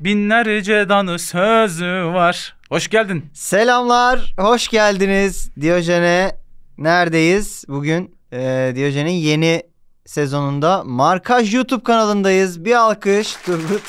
Binlerce danı sözü var. Hoş geldin. Selamlar, hoş geldiniz. Diyojen'e neredeyiz? Bugün e, Diyojen'in yeni sezonunda Markaj YouTube kanalındayız. Bir alkış Turgut.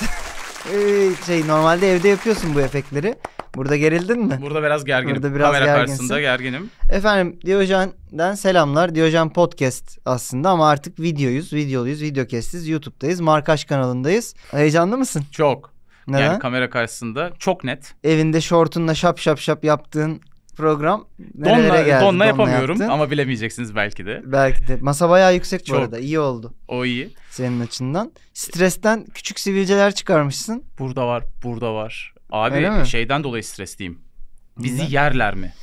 şey normalde evde yapıyorsun bu efektleri. Burada gerildin mi? Burada biraz gerginim. Burada biraz Kamera gerginsin. karşısında gerginim. Efendim Diyojen'den selamlar. Diyojen Podcast aslında ama artık videoyuz, videoluyuz, videokestiz. YouTube'dayız, Markaj kanalındayız. Heyecanlı mısın? Çok. Neden? Yani kamera karşısında çok net. Evinde şortunla şap şap şap yaptığın program nerelere donla, geldi? Donla, donla yapamıyorum yaptın. ama bilemeyeceksiniz belki de. Belki de. Masa bayağı yüksek Çok. bu arada. İyi oldu. O iyi. Senin açından. Stresten küçük sivilceler çıkarmışsın. Burada var, burada var. Abi şeyden dolayı stresliyim. Bizi Hı. yerler mi?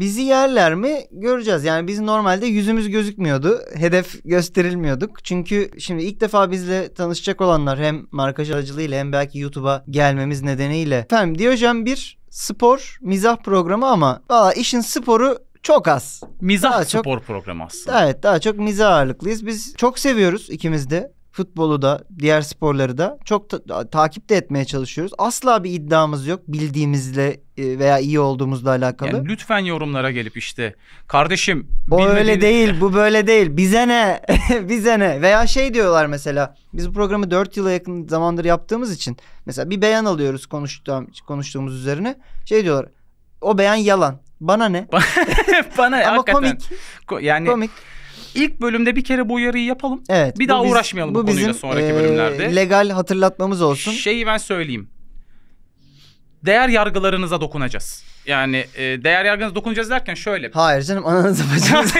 Bizi yerler mi göreceğiz. Yani biz normalde yüzümüz gözükmüyordu. Hedef gösterilmiyorduk. Çünkü şimdi ilk defa bizle tanışacak olanlar hem markaj aracılığıyla hem belki YouTube'a gelmemiz nedeniyle. Efendim Diyojen bir spor mizah programı ama valla işin sporu çok az. Mizah daha spor çok, programı aslında. Evet daha çok mizah ağırlıklıyız. Biz çok seviyoruz ikimiz de futbolu da diğer sporları da çok ta- takip de etmeye çalışıyoruz. Asla bir iddiamız yok bildiğimizle e, veya iyi olduğumuzla alakalı. Yani lütfen yorumlara gelip işte kardeşim o bilmediğin... öyle değil bu böyle değil bize ne bize ne veya şey diyorlar mesela biz bu programı 4 yıla yakın zamandır yaptığımız için mesela bir beyan alıyoruz konuştuğum, konuştuğumuz üzerine şey diyorlar o beyan yalan bana ne bana ama hakikaten. komik yani komik ilk bölümde bir kere bu uyarıyı yapalım. Evet. Bir daha biz, uğraşmayalım bu, konuyla bizim, sonraki e, bölümlerde. Legal hatırlatmamız olsun. Şeyi ben söyleyeyim. Değer yargılarınıza dokunacağız. Yani e, değer yargınız dokunacağız derken şöyle. Hayır canım ananızı bacınızı.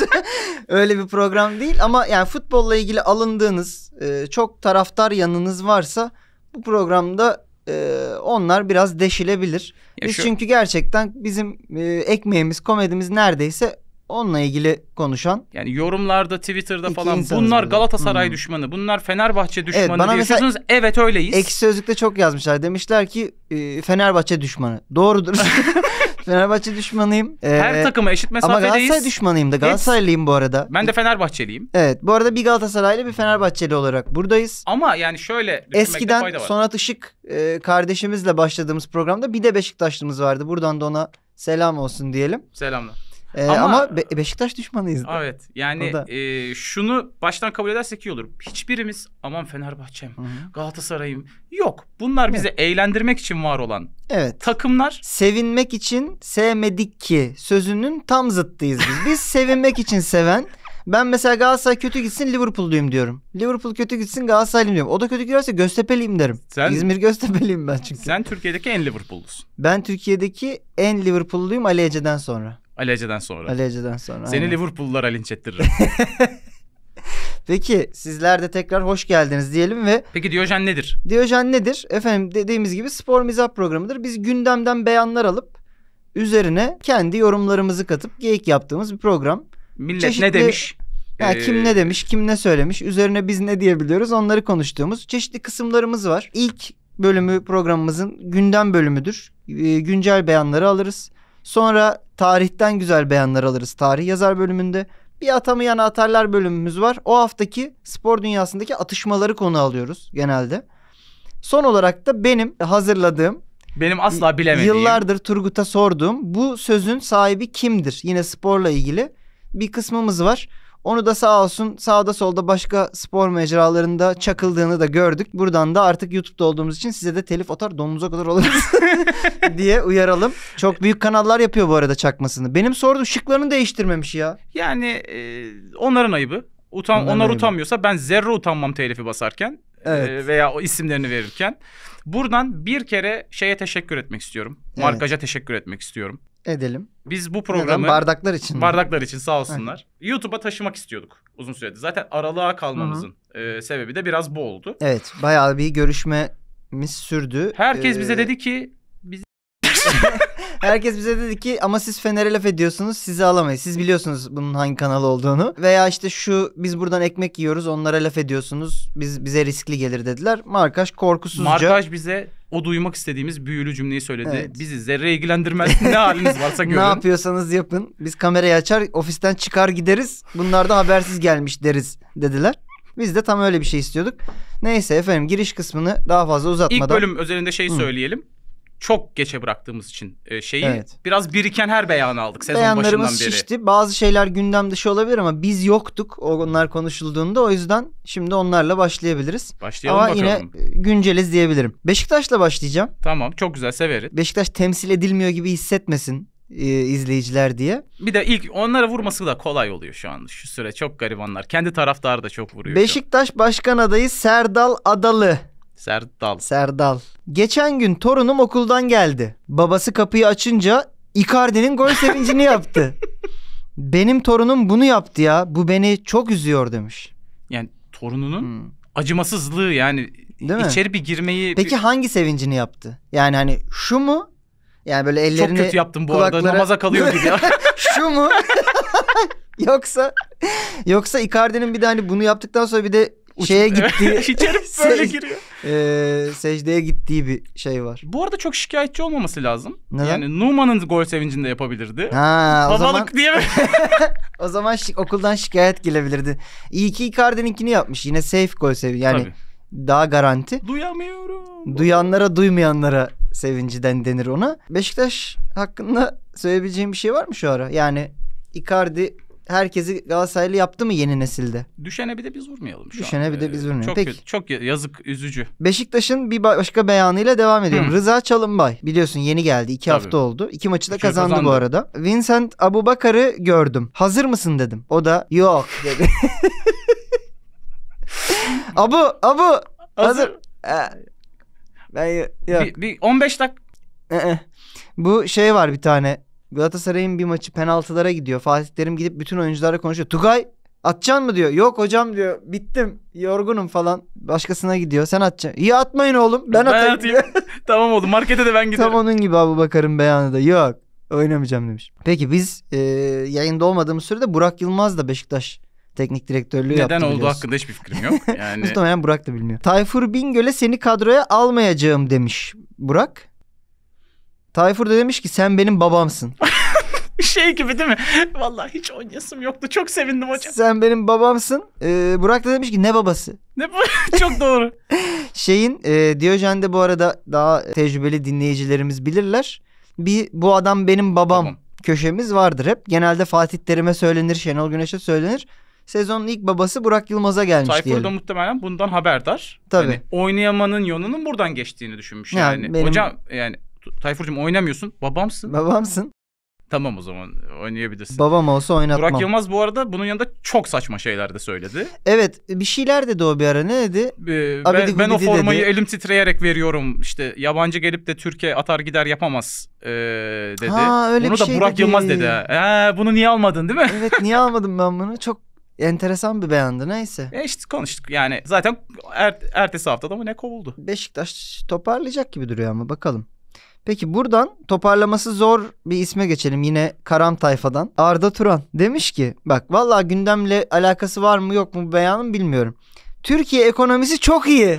Öyle bir program değil ama yani futbolla ilgili alındığınız e, çok taraftar yanınız varsa bu programda e, onlar biraz deşilebilir. Ya Biz şu... çünkü gerçekten bizim e, ekmeğimiz komedimiz neredeyse Onunla ilgili konuşan. Yani yorumlarda, Twitter'da falan bunlar Galatasaray hmm. düşmanı, bunlar Fenerbahçe düşmanı evet, bana diyorsunuz. Mesela, evet öyleyiz. Ekşi Sözlük'te çok yazmışlar. Demişler ki e, Fenerbahçe düşmanı. Doğrudur. Fenerbahçe düşmanıyım. Ee, Her takıma eşit mesafedeyiz. Ama Galatasaray düşmanıyım da Galatasaraylıyım bu arada. Ben de Fenerbahçeliyim. Evet bu arada bir Galatasaraylı bir Fenerbahçeli olarak buradayız. Ama yani şöyle Eskiden Sonat Işık e, kardeşimizle başladığımız programda bir de Beşiktaşlımız vardı. Buradan da ona selam olsun diyelim. Selamlar. Ee, ama ama Be- Beşiktaş düşmanıyız. da. Evet yani Orada. e, şunu baştan kabul edersek iyi olur. Hiçbirimiz aman Fenerbahçe'm, Galatasaray'ım yok. Bunlar bizi eğlendirmek için var olan Evet. takımlar. Sevinmek için sevmedik ki sözünün tam zıttıyız biz. Biz sevinmek için seven. Ben mesela Galatasaray kötü gitsin Liverpool'luyum diyorum. Liverpool kötü gitsin Galatasaraylıyım diyorum. O da kötü giderse Göztepe'liyim derim. Sen- İzmir Göztepe'liyim ben çünkü. Sen Türkiye'deki en Liverpool'lusun. Ben Türkiye'deki en Liverpool'luyum Ali Ece'den sonra. Alece'den sonra. Alece'den sonra. Seni aynen. Liverpool'lara linç ettiririm. Peki sizler de tekrar hoş geldiniz diyelim ve... Peki Diyojen nedir? Diyojen nedir? Efendim dediğimiz gibi spor mizah programıdır. Biz gündemden beyanlar alıp üzerine kendi yorumlarımızı katıp geyik yaptığımız bir program. Millet Çeşitli... ne demiş? Yani ee... kim ne demiş, kim ne söylemiş, üzerine biz ne diyebiliyoruz onları konuştuğumuz çeşitli kısımlarımız var. İlk bölümü programımızın gündem bölümüdür. Ee, güncel beyanları alırız. Sonra tarihten güzel beyanlar alırız tarih yazar bölümünde. Bir atamı yana atarlar bölümümüz var. O haftaki spor dünyasındaki atışmaları konu alıyoruz genelde. Son olarak da benim hazırladığım benim asla bilemediğim. Yıllardır Turgut'a sorduğum bu sözün sahibi kimdir? Yine sporla ilgili bir kısmımız var. Onu da sağ olsun sağda solda başka spor mecralarında çakıldığını da gördük. Buradan da artık YouTube'da olduğumuz için size de telif atar donunuza kadar oluruz diye uyaralım. Çok büyük kanallar yapıyor bu arada çakmasını. Benim sorduğum şıklarını değiştirmemiş ya. Yani e, onların ayıbı. Utan, onların onlar ayıbı. utanmıyorsa ben zerre utanmam telifi basarken evet. E, veya o isimlerini verirken. Buradan bir kere şeye teşekkür etmek istiyorum. Markaja evet. teşekkür etmek istiyorum. Edelim. Biz bu programı Neden? bardaklar için. Bardaklar için sağ olsunlar. Evet. YouTube'a taşımak istiyorduk uzun süredir. Zaten aralığa kalmamızın e, sebebi de biraz bu oldu. Evet, bayağı bir görüşmemiz sürdü. Herkes ee... bize dedi ki biz Herkes bize dedi ki ama siz Fener'e laf ediyorsunuz sizi alamayız. Siz biliyorsunuz bunun hangi kanal olduğunu. Veya işte şu biz buradan ekmek yiyoruz onlara laf ediyorsunuz. Biz bize riskli gelir dediler. Markaş korkusuzca. Markaş bize o duymak istediğimiz büyülü cümleyi söyledi. Evet. Bizi zerre ilgilendirmez. ne haliniz varsa görün. ne yapıyorsanız yapın. Biz kamerayı açar ofisten çıkar gideriz. Bunlar da habersiz gelmiş deriz dediler. Biz de tam öyle bir şey istiyorduk. Neyse efendim giriş kısmını daha fazla uzatmadan. İlk bölüm özelinde şey Hı. söyleyelim çok geçe bıraktığımız için e, şeyi evet. biraz biriken her beyanı aldık sezon Beyanlarımız başından beri. şişti. Bazı şeyler gündem dışı olabilir ama biz yoktuk onlar konuşulduğunda o yüzden şimdi onlarla başlayabiliriz. Başlayalım ama bakalım. yine e, günceliz diyebilirim. Beşiktaş'la başlayacağım. Tamam çok güzel severiz. Beşiktaş temsil edilmiyor gibi hissetmesin e, izleyiciler diye. Bir de ilk onlara vurması da kolay oluyor şu an. Şu süre çok garibanlar. Kendi taraftarı da çok vuruyor. Beşiktaş başkan adayı Serdal Adalı Serdal. Serdal. Geçen gün torunum okuldan geldi. Babası kapıyı açınca Icardi'nin gol sevincini yaptı. Benim torunum bunu yaptı ya. Bu beni çok üzüyor demiş. Yani torununun hmm. acımasızlığı yani Değil içeri mi? bir girmeyi. Peki hangi sevincini yaptı? Yani hani şu mu? Yani böyle ellerini Çok kötü yaptım bu kulaklara... arada. Namaza kalıyor gibi ya. şu mu? yoksa yoksa Icardi'nin bir de hani bunu yaptıktan sonra bir de uçup, şeye gittiği içerip böyle giriyor. E, secdeye gittiği bir şey var. Bu arada çok şikayetçi olmaması lazım. Neden? Yani Numan'ın gol sevincinde yapabilirdi. Ha, o zaman... diye. mi? o zaman şi- okuldan şikayet gelebilirdi. İyi ki Icardi'ninkini yapmış. Yine safe gol sevi. Yani Tabii. daha garanti. Duyamıyorum. Duyanlara duymayanlara sevinciden denir ona. Beşiktaş hakkında söyleyebileceğim bir şey var mı şu ara? Yani Icardi herkesi Galatasaraylı yaptı mı yeni nesilde? Düşene bir de biz vurmayalım şu Düşene an. bir de biz ee, vurmayalım. Çok, Peki. Kötü, çok yazık, üzücü. Beşiktaş'ın bir başka beyanıyla devam ediyorum. Hı. Rıza Çalınbay biliyorsun yeni geldi. iki Tabii. hafta oldu. İki maçı da kazandı, şey kazandı bu arada. Vincent Abubakar'ı gördüm. Hazır mısın dedim. O da yok dedi. abu, abu. Hazır. hazır. Ee, ben yok. Bir, bir 15 dakika. Ee, e. bu şey var bir tane Galatasaray'ın bir maçı penaltılara gidiyor. Fatih Terim gidip bütün oyuncularla konuşuyor. Tugay atacaksın mı diyor. Yok hocam diyor. Bittim. Yorgunum falan. Başkasına gidiyor. Sen atacaksın. İyi atmayın oğlum. Ben, ben atayım. atayım. tamam oğlum. Markete de ben giderim. Tam onun gibi abi bakarım beyanı da. Yok. Oynamayacağım demiş. Peki biz e, yayında olmadığımız sürede Burak Yılmaz da Beşiktaş teknik direktörlüğü Neden yaptı Neden olduğu biliyorsun. hakkında hiçbir fikrim yok. Yani... Muhtemelen Burak da bilmiyor. Tayfur Bingöl'e seni kadroya almayacağım demiş Burak. Tayfur da demiş ki sen benim babamsın. şey gibi değil mi? Vallahi hiç oynayasım yoktu. Çok sevindim hocam. Sen benim babamsın. Ee, Burak da demiş ki ne babası? Ne bu? Çok doğru. Şeyin e, Diyojen de bu arada daha tecrübeli dinleyicilerimiz bilirler. Bir bu adam benim babam tamam. köşemiz vardır hep. Genelde Fatih Terim'e söylenir, Şenol Güneş'e söylenir. Sezonun ilk babası Burak Yılmaz'a gelmiş Tayfur diyelim. da muhtemelen bundan haberdar. Tabii. Yani oynayamanın yolunun buradan geçtiğini düşünmüş. Yani, yani benim... hocam yani Tayfur'cum oynamıyorsun. Babamsın. Babamsın. Tamam o zaman oynayabilirsin. Babam olsa oynatmam. Burak Yılmaz bu arada bunun yanında çok saçma şeyler de söyledi. Evet bir şeyler dedi o bir ara ne dedi? Ee, ben, ben o formayı dedi. elim titreyerek veriyorum işte yabancı gelip de Türkiye atar gider yapamaz ee, dedi. Ha, öyle bunu bir da şey Burak dedi. Yılmaz dedi. Ha, ee, bunu niye almadın değil mi? Evet niye almadım ben bunu çok enteresan bir beyandı neyse. E işte konuştuk yani zaten er, ertesi haftada mı ne kovuldu. Beşiktaş toparlayacak gibi duruyor ama bakalım. Peki buradan toparlaması zor bir isme geçelim yine Karam Tayfa'dan. Arda Turan demiş ki bak valla gündemle alakası var mı yok mu bu beyanım bilmiyorum. Türkiye ekonomisi çok iyi.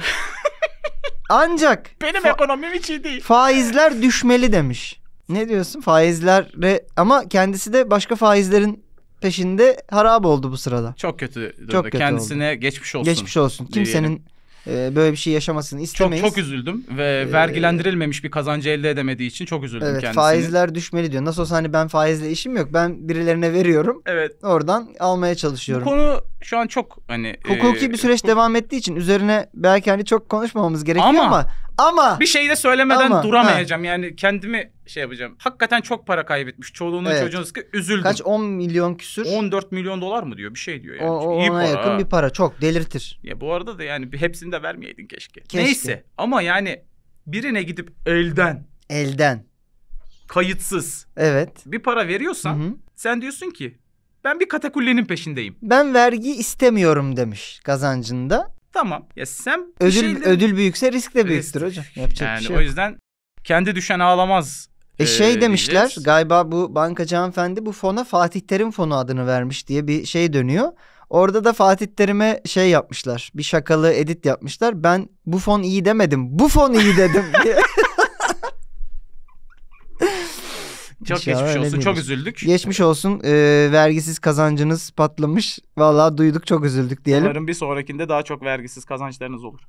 Ancak benim ekonomim hiç iyi değil. Faizler düşmeli demiş. Ne diyorsun? Faizlere ama kendisi de başka faizlerin peşinde harap oldu bu sırada. Çok kötü durumda. Çok kötü Kendisine oldu. geçmiş olsun. Geçmiş olsun. Kimsenin diyelim. Ee, böyle bir şey yaşamasını istemeyiz. Çok çok üzüldüm ve ee, vergilendirilmemiş bir kazancı elde edemediği için çok üzüldüm evet, kendisini. Faizler düşmeli diyor. Nasıl olsa hani ben faizle işim yok. Ben birilerine veriyorum. Evet. Oradan almaya çalışıyorum. Bu konu şu an çok hani hukuki e, bir süreç hukuk... devam ettiği için üzerine belki hani çok konuşmamamız gerekiyor ama ama, ama bir şey de söylemeden ama, duramayacağım. Ha. Yani kendimi şey yapacağım. Hakikaten çok para kaybetmiş. Çoluğunun evet. çocuğunun sıkı üzüldüm. Kaç 10 milyon küsür? 14 milyon dolar mı diyor bir şey diyor yani. O, ona para. yakın bir para çok delirtir. Ya bu arada da yani hepsini de vermeyeydin keşke. keşke. Neyse ama yani birine gidip elden. Elden. Kayıtsız. Evet. Bir para veriyorsan Hı-hı. sen diyorsun ki ben bir katakullenin peşindeyim. Ben vergi istemiyorum demiş kazancında. Tamam. Ya sen ödül şeyle... ödül büyükse risk de büyüktir risk. hocam. Yapacak yani bir şey. Yok. O yüzden kendi düşen ağlamaz e şey ee, demişler diyeceğiz. galiba bu bankacı hanımefendi bu fona Fatih Terim fonu adını vermiş diye bir şey dönüyor. Orada da Fatih Terim'e şey yapmışlar bir şakalı edit yapmışlar. Ben bu fon iyi demedim bu fon iyi dedim diye. Çok geçmiş olsun. Değilmiş. Çok üzüldük. Geçmiş olsun. E, vergisiz kazancınız patlamış. Vallahi duyduk çok üzüldük diyelim. Umarım bir sonrakinde daha çok vergisiz kazançlarınız olur.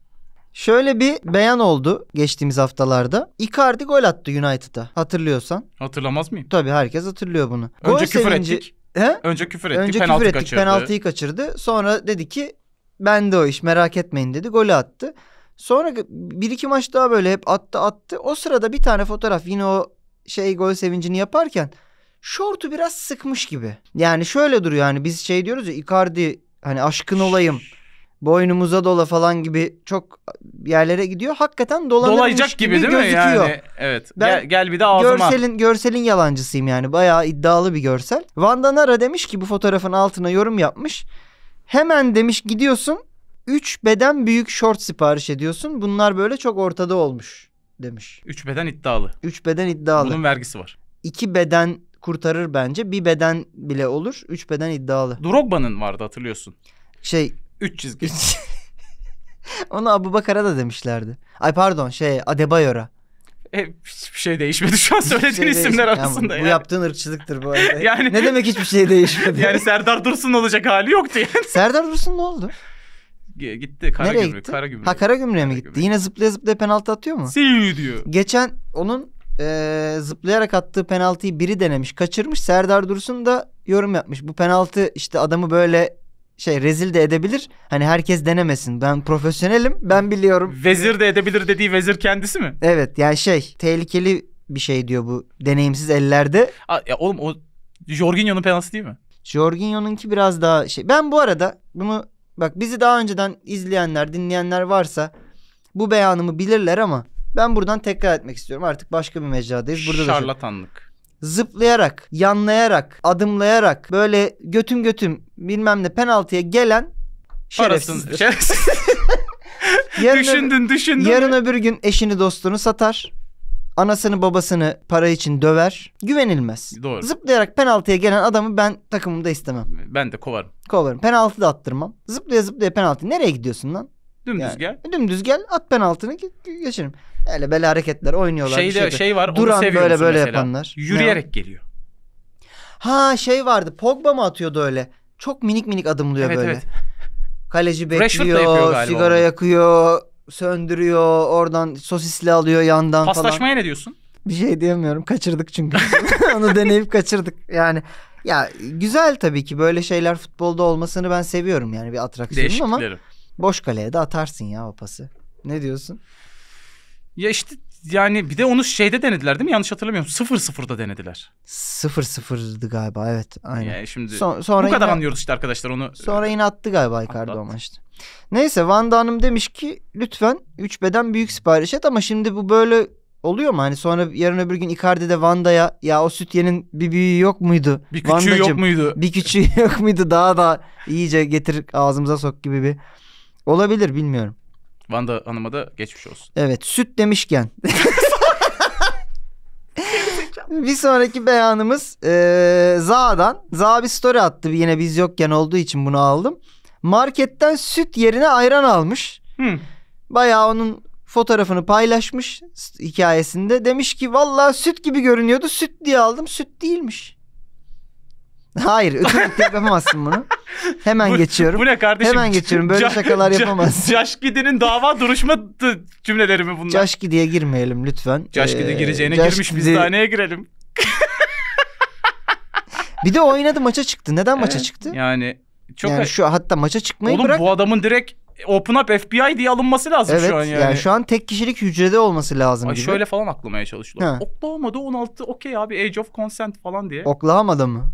Şöyle bir beyan oldu geçtiğimiz haftalarda. Icardi gol attı United'a hatırlıyorsan. Hatırlamaz mıyım? Tabii herkes hatırlıyor bunu. Önce küfür sevinci... ettik. He? Önce küfür ettik, Önce penaltı küfür ettik, kaçırdı. penaltıyı kaçırdı. Sonra dedi ki ben de o iş merak etmeyin dedi golü attı. Sonra bir iki maç daha böyle hep attı attı. O sırada bir tane fotoğraf yine o şey gol sevincini yaparken şortu biraz sıkmış gibi. Yani şöyle duruyor yani biz şey diyoruz ya Icardi hani aşkın olayım. Şş boynumuza dola falan gibi çok yerlere gidiyor. Hakikaten dolanırmış Dolayacak gibi, gibi değil gözüküyor. mi yani? Evet. Ben gel, gel bir de ağzıma. Görselin görselin yalancısıyım yani. Bayağı iddialı bir görsel. Vanda Nara demiş ki bu fotoğrafın altına yorum yapmış. Hemen demiş gidiyorsun 3 beden büyük short sipariş ediyorsun. Bunlar böyle çok ortada olmuş demiş. 3 beden iddialı. 3 beden iddialı. Bunun vergisi var. 2 beden kurtarır bence. Bir beden bile olur. 3 beden iddialı. Drogba'nın vardı hatırlıyorsun. Şey Üç çizgi. Onu Abu Bakar'a da demişlerdi. Ay pardon şey Adebayor'a. E, hiçbir şey değişmedi şu an şey söylediğin şey isimler değiş- arasında. Yani, bu yani. yaptığın ırkçılıktır bu arada. yani, ne demek hiçbir şey değişmedi? yani Serdar Dursun olacak hali yoktu yani. Serdar Dursun ne oldu? gitti. Kara Nereye gümrük, gitti? Kara gümrük. Ha kara gümrüğe mi gitti? Gümrük. Yine zıplaya zıplaya penaltı atıyor mu? Siu diyor. Geçen onun e, zıplayarak attığı penaltıyı biri denemiş. Kaçırmış. Serdar Dursun da yorum yapmış. Bu penaltı işte adamı böyle şey rezil de edebilir. Hani herkes denemesin. Ben profesyonelim. Ben biliyorum. Vezir de edebilir dediği vezir kendisi mi? Evet yani şey tehlikeli bir şey diyor bu deneyimsiz ellerde. Aa, ya oğlum o Jorginho'nun penaltısı değil mi? Jorginho'nunki biraz daha şey. Ben bu arada bunu bak bizi daha önceden izleyenler, dinleyenler varsa bu beyanımı bilirler ama ben buradan tekrar etmek istiyorum. Artık başka bir mecradayız. Burada Şarlatanlık zıplayarak, yanlayarak, adımlayarak böyle götüm götüm bilmem ne penaltıya gelen şerefsizdir. Şerefsiz. düşündün düşündün. Yarın öbür gün eşini dostunu satar. Anasını babasını para için döver. Güvenilmez. Doğru. Zıplayarak penaltıya gelen adamı ben takımımda istemem. Ben de kovarım. Kovarım. Penaltı da attırmam. Zıplaya zıplaya penaltı. Nereye gidiyorsun lan? Dümdüz yani, gel. Dümdüz gel at penaltını geçirim. Öyle böyle hareketler oynuyorlar. Şeyde, şeyde. şey var Duran onu böyle böyle mesela. yapanlar. Yürüyerek geliyor. Ha şey vardı Pogba mı atıyordu öyle? Çok minik minik adımlıyor evet, böyle. Evet. Kaleci bekliyor, sigara onu. yakıyor, söndürüyor, oradan sosisli alıyor yandan Paslaşmaya falan. Paslaşmaya ne diyorsun? Bir şey diyemiyorum. Kaçırdık çünkü. Onu deneyip kaçırdık. Yani ya güzel tabii ki böyle şeyler futbolda olmasını ben seviyorum yani bir atraksiyon ama Boş kaleye de atarsın ya o pası. Ne diyorsun? Ya işte yani bir de onu şeyde denediler değil mi? Yanlış hatırlamıyorum. Sıfır sıfırda denediler. Sıfır 0dı galiba evet. Aynen. Yani şimdi so- sonra bu kadar yine, anlıyoruz işte arkadaşlar onu. Sonra yine attı galiba Icardi o maçta. Neyse Vanda Hanım demiş ki lütfen 3 beden büyük sipariş et ama şimdi bu böyle oluyor mu? Hani sonra yarın öbür gün de Vanda'ya ya o sütyenin bir büyüğü yok muydu? Bir küçüğü Vandacığım, yok muydu? Bir küçüğü yok muydu? Daha da iyice getir ağzımıza sok gibi bir Olabilir bilmiyorum. Vanda Hanım'a da geçmiş olsun. Evet süt demişken. bir sonraki beyanımız e, Za'dan. Za bir story attı yine biz yokken olduğu için bunu aldım. Marketten süt yerine ayran almış. Hmm. Bayağı onun fotoğrafını paylaşmış hikayesinde. Demiş ki vallahi süt gibi görünüyordu süt diye aldım süt değilmiş. Hayır ötürü yapamazsın bunu. Hemen bu, geçiyorum. Bu ne kardeşim? Hemen geçiyorum. Böyle şakalar yapamazsın. Caşkidi'nin dava duruşma cümleleri mi bunlar? Caşkidi'ye girmeyelim lütfen. Caşkidi ee, gireceğine Caşkidi... girmiş biz daha neye girelim? bir de oynadı maça çıktı. Neden evet, maça çıktı? Yani çok yani şu hatta maça çıkmayı Oğlum, bırak. Oğlum bu adamın direkt Open Up FBI diye alınması lazım evet, şu an yani. yani. şu an tek kişilik hücrede olması lazım Ay Şöyle falan aklamaya çalıştılar. Oklahoma'da 16 okey abi Age of Consent falan diye. Oklahoma'da mı?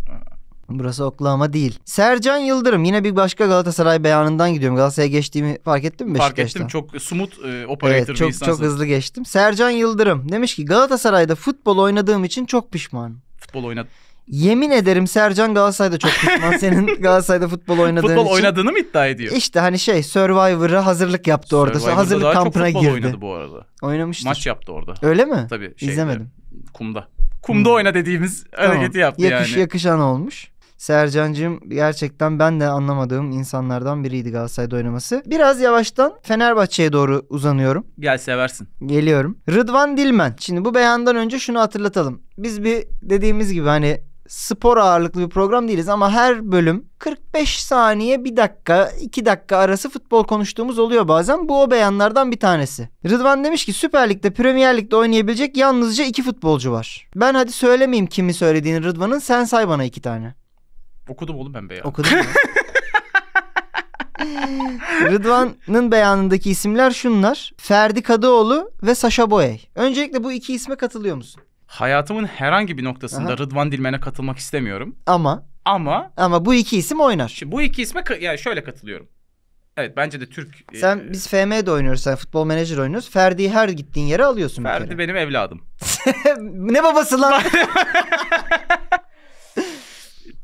Burası Oklahoma değil. Sercan Yıldırım yine bir başka Galatasaray beyanından gidiyorum. Galatasaray'a geçtiğimi fark ettin mi Fark ettim. Çok sumut e, operator evet, çok, insansın. çok hızlı geçtim. Sercan Yıldırım demiş ki Galatasaray'da futbol oynadığım için çok pişmanım. Futbol oynadım. Yemin ederim Sercan Galatasaray'da çok pişman. Senin Galatasaray'da futbol oynadığın futbol için. Futbol oynadığını mı iddia ediyor? İşte hani şey Survivor'a hazırlık yaptı orada. Survivor'da hazırlık daha kampına çok girdi. oynadı bu arada. Oynamıştı. Maç yaptı orada. Öyle mi? Tabii. Şeyde, İzlemedim. Kumda. Kumda hmm. oyna dediğimiz hareketi yaptı Yakış, yani. Yakışan olmuş. Sercan'cığım gerçekten ben de anlamadığım insanlardan biriydi Galatasaray'da oynaması. Biraz yavaştan Fenerbahçe'ye doğru uzanıyorum. Gel seversin. Geliyorum. Rıdvan Dilmen. Şimdi bu beyandan önce şunu hatırlatalım. Biz bir dediğimiz gibi hani spor ağırlıklı bir program değiliz ama her bölüm 45 saniye 1 dakika 2 dakika arası futbol konuştuğumuz oluyor bazen. Bu o beyanlardan bir tanesi. Rıdvan demiş ki Süper Lig'de Premier Lig'de oynayabilecek yalnızca 2 futbolcu var. Ben hadi söylemeyeyim kimi söylediğini Rıdvan'ın sen say bana 2 tane. Okudum oğlum ben beyanı. Okudum. Rıdvan'ın beyanındaki isimler şunlar. Ferdi Kadıoğlu ve Saşa Boey. Öncelikle bu iki isme katılıyor musun? Hayatımın herhangi bir noktasında Aha. Rıdvan Dilmen'e katılmak istemiyorum. Ama ama ama bu iki isim oynar. Şimdi bu iki isme yani şöyle katılıyorum. Evet bence de Türk. E, sen e, biz FM'de oynuyoruz. Sen futbol menajer oynuyoruz. Ferdi'yi her gittiğin yere alıyorsun Ferdi bir kere. benim evladım. ne babası lan?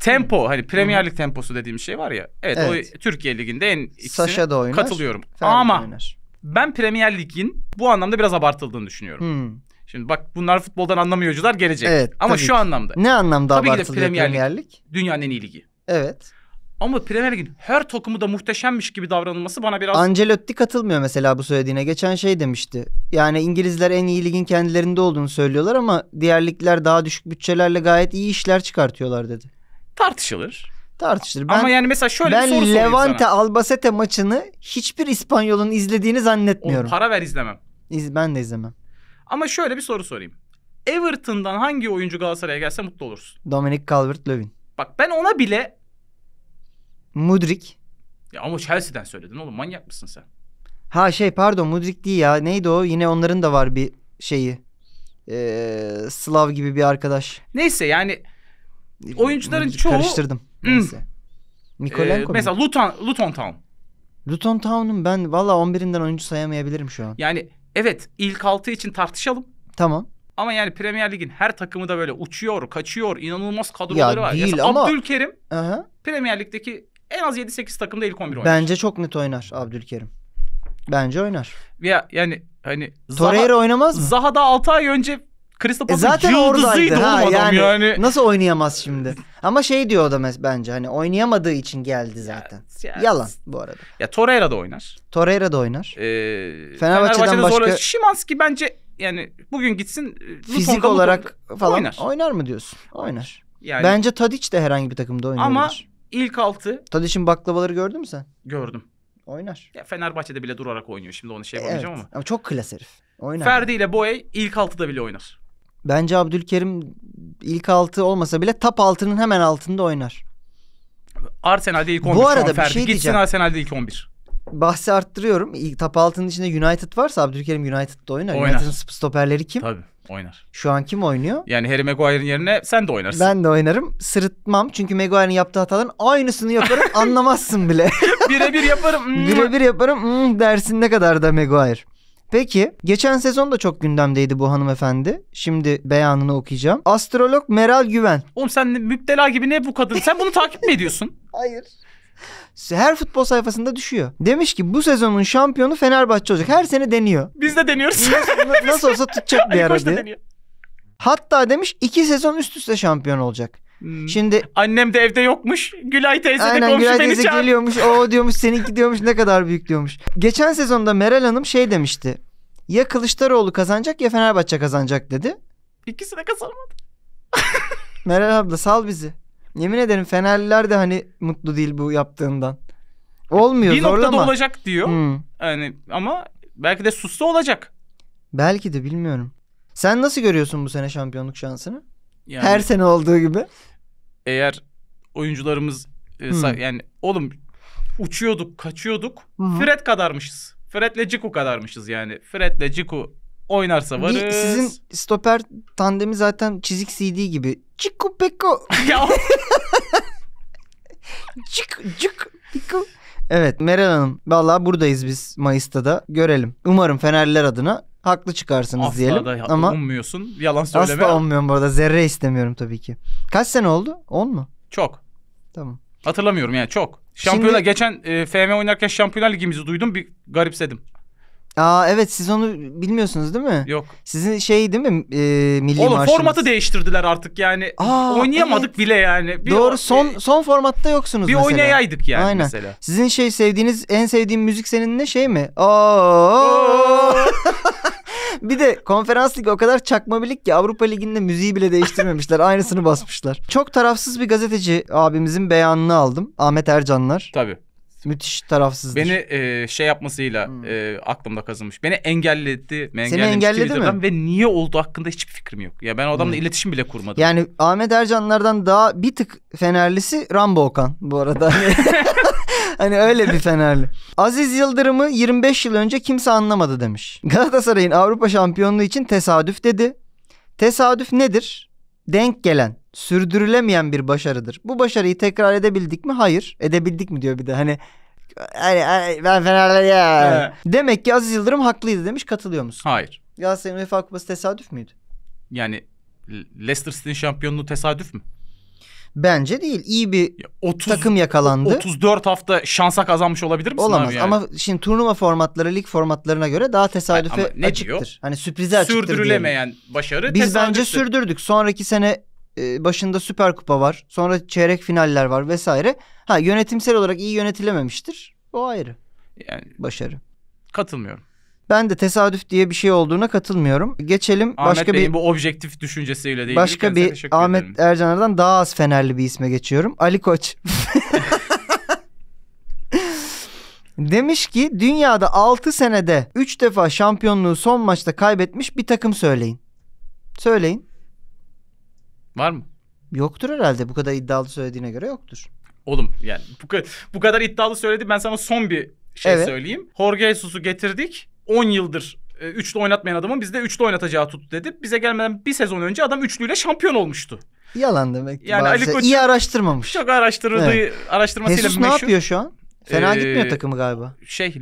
Tempo hani Premier Lig temposu dediğim şey var ya. Evet, evet. o Türkiye Ligi'nde en ikisini Saşa da oynar, katılıyorum. Ferdi Ama oynar. ben Premier Lig'in bu anlamda biraz abartıldığını düşünüyorum. Hmm. Şimdi bak bunlar futboldan anlamıyorcular gelecek. Evet, Ama şu ki. anlamda. Ne anlamda tabii abartılıyor Premier, Premier Lig? Dünyanın en iyi ligi. Evet. Ama Premier Lig'in her takımı da muhteşemmiş gibi davranılması bana biraz... Ancelotti katılmıyor mesela bu söylediğine. Geçen şey demişti. Yani İngilizler en iyi ligin kendilerinde olduğunu söylüyorlar ama diğer ligler daha düşük bütçelerle gayet iyi işler çıkartıyorlar dedi tartışılır. Tartışılır. Ben, Ama yani mesela şöyle ben bir soru sorayım Levante sana. Albacete maçını hiçbir İspanyol'un izlediğini zannetmiyorum. Onu para ver izlemem. İz, ben de izlemem. Ama şöyle bir soru sorayım. Everton'dan hangi oyuncu Galatasaray'a gelse mutlu olursun? Dominic Calvert-Lewin. Bak ben ona bile Mudrik. Ya ama Chelsea'den söyledin oğlum manyak mısın sen? Ha şey pardon Mudrik değil ya. Neydi o? Yine onların da var bir şeyi. Ee, Slav gibi bir arkadaş. Neyse yani oyuncuların çoğu karıştırdım. Neyse. Mikolenko. Ee, mesela Luton Luton Town. Luton Town'un ben valla 11'inden oyuncu sayamayabilirim şu an. Yani evet ilk 6 için tartışalım. Tamam. Ama yani Premier Lig'in her takımı da böyle uçuyor, kaçıyor, inanılmaz kadroları ya var. Değil Mesela ama... Abdülkerim Aha. Premier Lig'deki en az 7-8 takımda ilk 11 oynar. Bence çok net oynar Abdülkerim. Bence oynar. Ya yani hani Torreira Zaha, oynamaz mı? Zaha da 6 ay önce Kristapas'ın e Zaten yıldızıydı oradaydı. oğlum ha, adam yani, yani. Nasıl oynayamaz şimdi? Ama şey diyor o da bence hani oynayamadığı için geldi zaten. Ya, Yalan bu arada. Ya Torreira da oynar. Torreira da oynar. Ee, Fenerbahçe'den Fenerbahçe'de başka... Şimanski bence yani bugün gitsin Fizik Luton'da, olarak Luton'da falan oynar. oynar mı diyorsun? Oynar. Yani, bence Tadic de herhangi bir takımda oynar. Ama ilk altı... Tadic'in baklavaları gördün mü sen? Gördüm. Oynar. Ya Fenerbahçe'de bile durarak oynuyor. Şimdi onu şey yapamayacağım evet. ama. Ama çok klas herif. Oynar. Ferdi ile Boye ilk altıda bile oynar. Bence Abdülkerim ilk altı olmasa bile top altının hemen altında oynar. Arsenal'de ilk 11 Bu arada bir Ferdi. şey Gitsin diyeceğim. Arsenal'de ilk 11. Bahsi arttırıyorum. İlk top altının içinde United varsa Abdülkerim United'da oynar. Oynar. United'ın stoperleri kim? Tabii oynar. Şu an kim oynuyor? Yani Harry Maguire'ın yerine sen de oynarsın. Ben de oynarım. Sırıtmam. Çünkü Maguire'ın yaptığı hataların aynısını yaparım. anlamazsın bile. Birebir yaparım. Hmm. Birebir yaparım. Hmm dersin ne kadar da Maguire. Peki geçen sezon da çok gündemdeydi bu hanımefendi. Şimdi beyanını okuyacağım. Astrolog Meral Güven. Oğlum sen müptela gibi ne bu kadın? Sen bunu takip mi ediyorsun? Hayır. Her futbol sayfasında düşüyor. Demiş ki bu sezonun şampiyonu Fenerbahçe olacak. Her sene deniyor. Biz de deniyoruz. Nasıl, nasıl olsa tutacak bir Ali Hatta demiş iki sezon üst üste şampiyon olacak. Hmm. Şimdi annem de evde yokmuş. Gülay teyze aynen, komşu Gülay teyze çağır. geliyormuş. O diyormuş seninki diyormuş ne kadar büyük diyormuş. Geçen sezonda Meral Hanım şey demişti. Ya Kılıçdaroğlu kazanacak ya Fenerbahçe kazanacak dedi. İkisi de kazanmadı. Meral abla sal bizi. Yemin ederim Fenerliler de hani mutlu değil bu yaptığından. Olmuyor bir zorlama. Bir noktada olacak diyor. Hmm. Yani ama belki de susta olacak. Belki de bilmiyorum. Sen nasıl görüyorsun bu sene şampiyonluk şansını? Yani, Her sene olduğu gibi. Eğer oyuncularımız e, hmm. yani oğlum uçuyorduk, kaçıyorduk. Hmm. Fred kadarmışız. Fred'le Ciku kadarmışız yani. Fred'le Ciku oynarsa varız. Bir, sizin stoper tandemi zaten çizik CD gibi. Ciku Peko. cik cik Peko. Evet Meral Hanım. Vallahi buradayız biz Mayıs'ta da. Görelim. Umarım Fenerliler adına haklı çıkarsınız Asla diyelim. Asla da ama ummuyorsun. Yalan söyleme. Asla ummuyorum bu arada. Zerre istemiyorum tabii ki. Kaç sene oldu? 10 mu? Çok. Tamam. Hatırlamıyorum yani çok. Şampiyonlar Şimdi... geçen e, FM oynarken Şampiyonlar Ligimizi duydum. Bir garipsedim. Aa evet siz onu bilmiyorsunuz değil mi? Yok. Sizin şey değil mi e, milli Oğlum marşınız. formatı değiştirdiler artık yani. Aa, Oynayamadık evet. bile yani. Bir Doğru o, son e, son formatta yoksunuz bir mesela. Bir oynayaydık yani Aynen. mesela. Sizin şey sevdiğiniz en sevdiğim müzik senin ne şey mi? Oo. Bir de konferans ligi o kadar çakma birlik ki Avrupa Ligi'nde müziği bile değiştirmemişler. Aynısını basmışlar. Çok tarafsız bir gazeteci abimizin beyanını aldım. Ahmet Ercanlar. Tabii. Müthiş tarafsızdır. Beni e, şey yapmasıyla hmm. e, aklımda kazınmış. Beni engelledi Seni engelledi mi? Ve niye oldu hakkında hiçbir fikrim yok. Ya ben adamla hmm. iletişim bile kurmadım. Yani Ahmet Ercanlardan daha bir tık Fenerlisi Rambo Okan bu arada. hani öyle bir Fenerli. Aziz Yıldırım'ı 25 yıl önce kimse anlamadı demiş. Galatasaray'ın Avrupa şampiyonluğu için tesadüf dedi. Tesadüf nedir? denk gelen, sürdürülemeyen bir başarıdır. Bu başarıyı tekrar edebildik mi? Hayır. Edebildik mi diyor bir de. Hani hani, hani ben Fener'de ya. Demek ki Aziz Yıldırım haklıydı demiş. Katılıyor musun? Hayır. Galatasaray'ın UEFA Kupası tesadüf müydü? Yani Leicester City'nin şampiyonluğu tesadüf mü? Bence değil. İyi bir ya 30, takım yakalandı. 34 hafta şansa kazanmış olabilir misin Olamaz. abi? Yani? Ama şimdi turnuva formatları, lig formatlarına göre daha tesadüfe yani ne açıktır. Diyor? Hani sürprize açıktır. Sürdürülemeyen diyelim. başarı Biz tesadüftür. bence sürdürdük. Sonraki sene e, başında Süper Kupa var. Sonra çeyrek finaller var vesaire. Ha yönetimsel olarak iyi yönetilememiştir. O ayrı. Yani başarı. Katılmıyorum. Ben de tesadüf diye bir şey olduğuna katılmıyorum. Geçelim Ahmet başka Bey'in bir bu objektif düşüncesiyle değil. Başka bir Ahmet ederim. Ercanar'dan daha az fenerli bir isme geçiyorum. Ali Koç. Demiş ki dünyada 6 senede 3 defa şampiyonluğu son maçta kaybetmiş bir takım söyleyin. Söyleyin. Var mı? Yoktur herhalde bu kadar iddialı söylediğine göre yoktur. Oğlum yani bu, bu kadar iddialı söyledim ben sana son bir şey evet. söyleyeyim. Jorge Jesus'u getirdik. 10 yıldır e, üçlü oynatmayan adamın bizde üçlü oynatacağı tuttu dedi. Bize gelmeden bir sezon önce adam üçlüyle şampiyon olmuştu. Yalan demek. Yani Ali Koç iyi araştırmamış. Çok araştırdığı evet. araştırmasıyla Jesus meşhur. ne yapıyor şu an? Fena ee, gitmiyor takımı galiba. Şey e,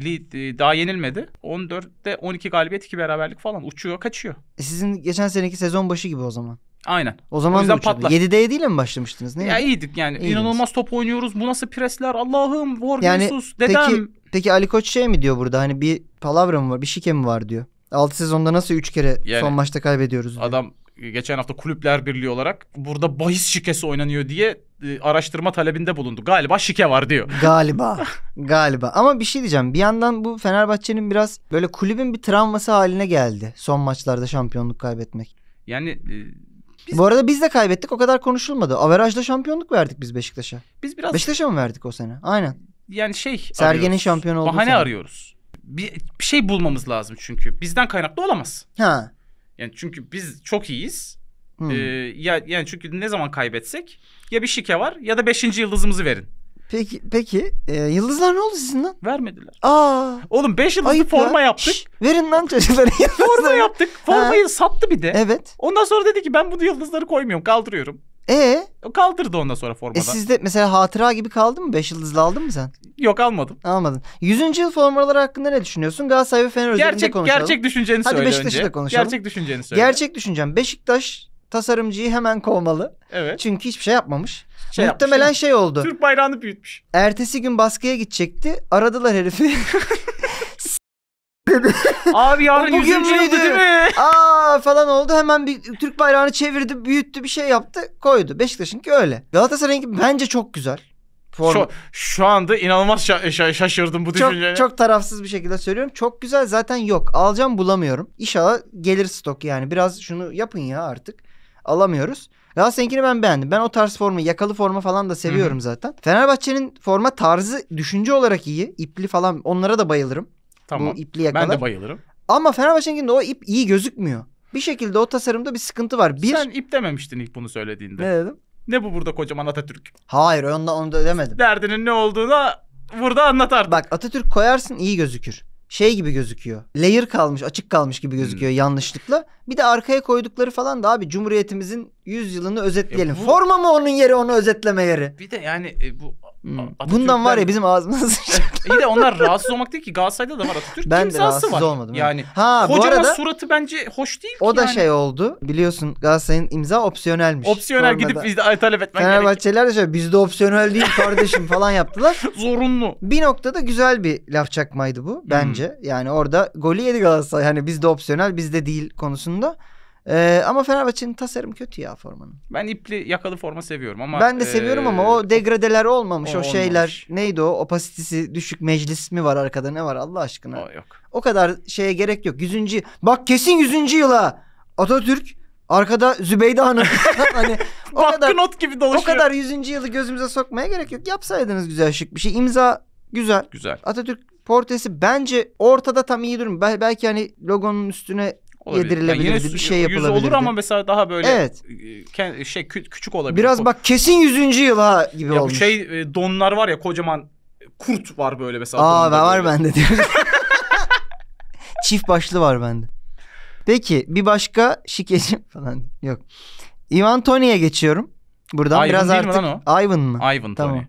daha yenilmedi. 14'te 12 galibiyet 2 beraberlik falan uçuyor kaçıyor. E, sizin geçen seneki sezon başı gibi o zaman. Aynen. O zaman o yüzden patlar. 7'de 7 ile mi başlamıştınız? Ne ya iyiydik yani. İyiydiniz. İnanılmaz top oynuyoruz. Bu nasıl presler? Allah'ım, Vorginsus, yani, Jesus, dedem. Peki, peki Ali Koç şey mi diyor burada? Hani bir palavra mı var, bir şike mi var diyor. 6 sezonda nasıl 3 kere yani, son maçta kaybediyoruz diyor. Adam geçen hafta kulüpler birliği olarak burada bahis şikesi oynanıyor diye e, araştırma talebinde bulundu. Galiba şike var diyor. Galiba. galiba. Ama bir şey diyeceğim. Bir yandan bu Fenerbahçe'nin biraz böyle kulübün bir travması haline geldi. Son maçlarda şampiyonluk kaybetmek. Yani e, biz, Bu arada biz de kaybettik o kadar konuşulmadı. Averajda şampiyonluk verdik biz Beşiktaş'a. Biz biraz Beşiktaş'a mı verdik o sene? Aynen. Yani şey Sergen'in şampiyon olduğu Bahane sene. arıyoruz. Bir, bir şey bulmamız lazım çünkü. Bizden kaynaklı olamaz. Ha. Yani çünkü biz çok iyiyiz. Hmm. Ee, ya yani çünkü ne zaman kaybetsek ya bir şike var ya da beşinci yıldızımızı verin. Peki peki e, yıldızlar ne oldu sizin lan? Vermediler. Aa. Oğlum 5 yıldızlı ayıp forma ya. yaptık. Şş, verin lan çocuklara Forma yaptık. Formayı ha. sattı bir de. Evet. Ondan sonra dedi ki ben bunu yıldızları koymuyorum kaldırıyorum. E kaldırdı ondan sonra e formadan. E sizde mesela hatıra gibi kaldı mı? Beş yıldızlı aldın mı sen? Yok almadım. Almadın. 100. yıl formaları hakkında ne düşünüyorsun? Galatasaray ve Fener üzerinde konuşalım. Gerçek düşünceni Hadi söyle Beşiktaş'ı da konuşalım. Gerçek düşünceni söyle. Gerçek düşüncem. Beşiktaş tasarımcıyı hemen kovmalı. Evet. Çünkü hiçbir şey yapmamış şey Muhtemelen yapmış. şey oldu. Türk bayrağını büyütmüş. Ertesi gün baskıya gidecekti. Aradılar herifi. Abi yarın bugün müydü? Aa falan oldu. Hemen bir Türk bayrağını çevirdi, büyüttü, bir şey yaptı, koydu. Beşiktaş'ınki öyle. Galatasaray'ınki bence çok güzel. Şu, şu anda inanılmaz şa- şaşırdım bu düşünceye. çok, çok tarafsız bir şekilde söylüyorum. Çok güzel zaten yok. Alacağım bulamıyorum. İnşallah gelir stok yani. Biraz şunu yapın ya artık. Alamıyoruz. Galatasaray'ınkini ben beğendim. Ben o tarz formu yakalı forma falan da seviyorum Hı-hı. zaten. Fenerbahçe'nin forma tarzı düşünce olarak iyi. İpli falan onlara da bayılırım. Tamam. Bu ipli yakalar. Ben de bayılırım. Ama Fenerbahçe'ninkinde o ip iyi gözükmüyor. Bir şekilde o tasarımda bir sıkıntı var. Bir... Sen ip dememiştin ilk bunu söylediğinde. Ne dedim? Ne bu burada kocaman Atatürk? Hayır onu da, onu da demedim. Derdinin ne olduğuna burada anlat Bak Atatürk koyarsın iyi gözükür şey gibi gözüküyor. Layer kalmış, açık kalmış gibi gözüküyor hmm. yanlışlıkla. Bir de arkaya koydukları falan da abi Cumhuriyetimizin 100 yılını e özetleyelim. E bu... Forma mı onun yeri onu özetleme yeri? Bir de yani e, bu Hmm. Atatürk'ten... Bundan var ya bizim ağzımız sıçacak. İyi de onlar rahatsız olmak değil ki Galatasaray'da da var Atatürk ben de rahatsız var. olmadım. Yani ha, bu arada, suratı bence hoş değil O da yani. şey oldu biliyorsun Galatasaray'ın imza opsiyonelmiş. Opsiyonel gidip bizde de talep etmen gerek. Fenerbahçeliler de şöyle bizde opsiyonel değil kardeşim falan yaptılar. Zorunlu. Bir noktada güzel bir laf çakmaydı bu bence. Hmm. Yani orada golü yedi Galatasaray hani bizde opsiyonel bizde değil konusunda. Ee, ama Fenerbahçe'nin tasarım kötü ya formanın. Ben ipli yakalı forma seviyorum ama. Ben de seviyorum ee, ama o degradeler olmamış. O, o şeyler olmamış. neydi o? Opasitesi düşük meclis mi var arkada ne var Allah aşkına? O yok. O kadar şeye gerek yok. Yüzüncü bak kesin yüzüncü yıla Atatürk arkada Zübeyde Hanım. hani o kadar, not gibi dolaşıyor. O kadar yüzüncü yılı gözümüze sokmaya gerek yok. Yapsaydınız güzel şık bir şey. İmza güzel. Güzel. Atatürk portresi bence ortada tam iyi durum. Belki hani logonun üstüne Olabilir. yedirilebilir yani bir şey yapılabilir. Yüz olur ama mesela daha böyle evet. E, şey küçük olabilir. Biraz bak kesin 100. yıl ha gibi ya olmuş. Şey e, donlar var ya kocaman e, kurt var böyle mesela. Aa ben var bende diyor. Çift başlı var bende. Peki bir başka şikeci falan yok. Ivan Tony'ye geçiyorum. Buradan Ivan biraz artık. Mi o? Ivan mı? Ivan tamam. Tony.